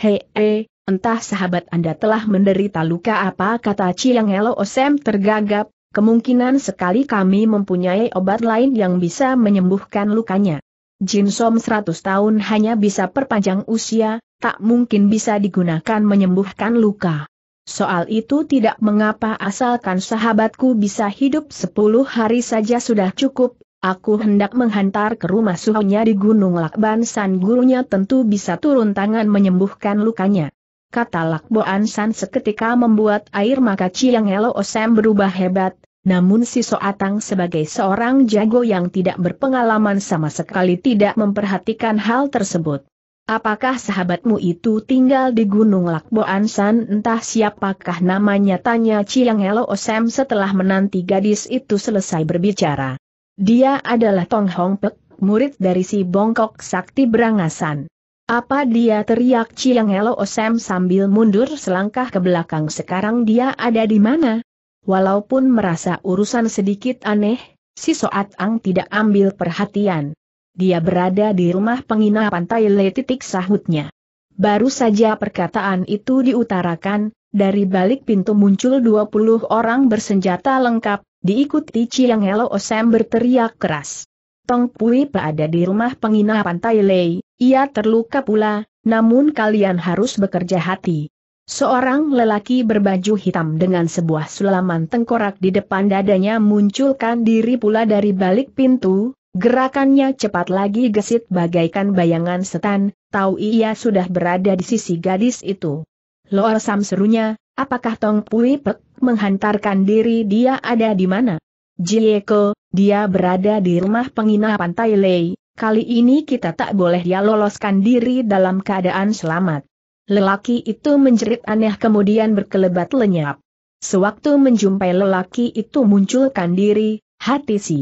hee, entah sahabat Anda telah menderita luka apa kata Chiang Helo Osem tergagap, kemungkinan sekali kami mempunyai obat lain yang bisa menyembuhkan lukanya. Jin Som 100 tahun hanya bisa perpanjang usia, tak mungkin bisa digunakan menyembuhkan luka. Soal itu tidak mengapa asalkan sahabatku bisa hidup sepuluh hari saja sudah cukup, aku hendak menghantar ke rumah suhunya di Gunung Lakban San gurunya tentu bisa turun tangan menyembuhkan lukanya. Kata Lakbo San seketika membuat air maka Chiang Elo Osem berubah hebat, namun si Soatang sebagai seorang jago yang tidak berpengalaman sama sekali tidak memperhatikan hal tersebut. Apakah sahabatmu itu tinggal di Gunung Lakboan San entah siapakah namanya tanya Chiang Helo Osem setelah menanti gadis itu selesai berbicara. Dia adalah Tong Hong Pek, murid dari si bongkok sakti berangasan. Apa dia teriak Chiang Helo Osem sambil mundur selangkah ke belakang sekarang dia ada di mana? Walaupun merasa urusan sedikit aneh, si Soat Ang tidak ambil perhatian dia berada di rumah penginapan Taile titik sahutnya. Baru saja perkataan itu diutarakan, dari balik pintu muncul 20 orang bersenjata lengkap, diikuti Chiang Helo Osem berteriak keras. Tong Pui ada di rumah penginapan Taile, ia terluka pula, namun kalian harus bekerja hati. Seorang lelaki berbaju hitam dengan sebuah sulaman tengkorak di depan dadanya munculkan diri pula dari balik pintu, Gerakannya cepat lagi gesit bagaikan bayangan setan, tahu ia sudah berada di sisi gadis itu. Loar Sam serunya, apakah Tong Pui Pek menghantarkan diri dia ada di mana? Jieko, dia berada di rumah penginapan Tai Lei, kali ini kita tak boleh dia loloskan diri dalam keadaan selamat. Lelaki itu menjerit aneh kemudian berkelebat lenyap. Sewaktu menjumpai lelaki itu munculkan diri, hati si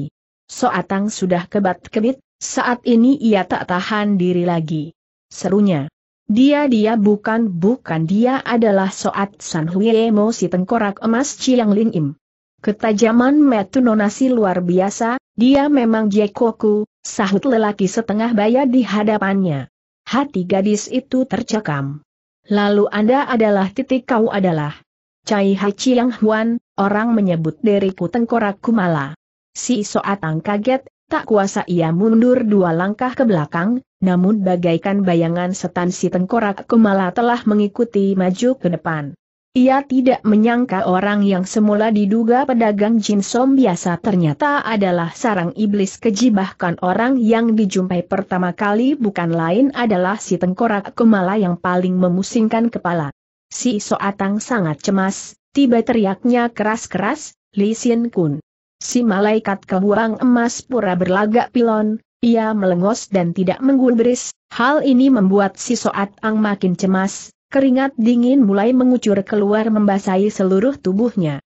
Soatang sudah kebat-kebit, saat ini ia tak tahan diri lagi. Serunya. Dia-dia bukan-bukan dia adalah Soat San Mo si tengkorak emas Chiang Ling Im. Ketajaman nonasi luar biasa, dia memang Jekoku, sahut lelaki setengah baya di hadapannya. Hati gadis itu tercekam. Lalu Anda adalah titik kau adalah. Cai Hai Chiang Huan, orang menyebut diriku tengkorak kumala. Si Soatang kaget, tak kuasa ia mundur dua langkah ke belakang, namun bagaikan bayangan setan si tengkorak kemala telah mengikuti maju ke depan. Ia tidak menyangka orang yang semula diduga pedagang jin jinsom biasa ternyata adalah sarang iblis keji bahkan orang yang dijumpai pertama kali bukan lain adalah si tengkorak kemala yang paling memusingkan kepala. Si Soatang sangat cemas, tiba teriaknya keras-keras, Li Kun. Si malaikat kebuang emas pura berlagak pilon, ia melengos dan tidak menggulbris, hal ini membuat si Soat Ang makin cemas, keringat dingin mulai mengucur keluar membasahi seluruh tubuhnya.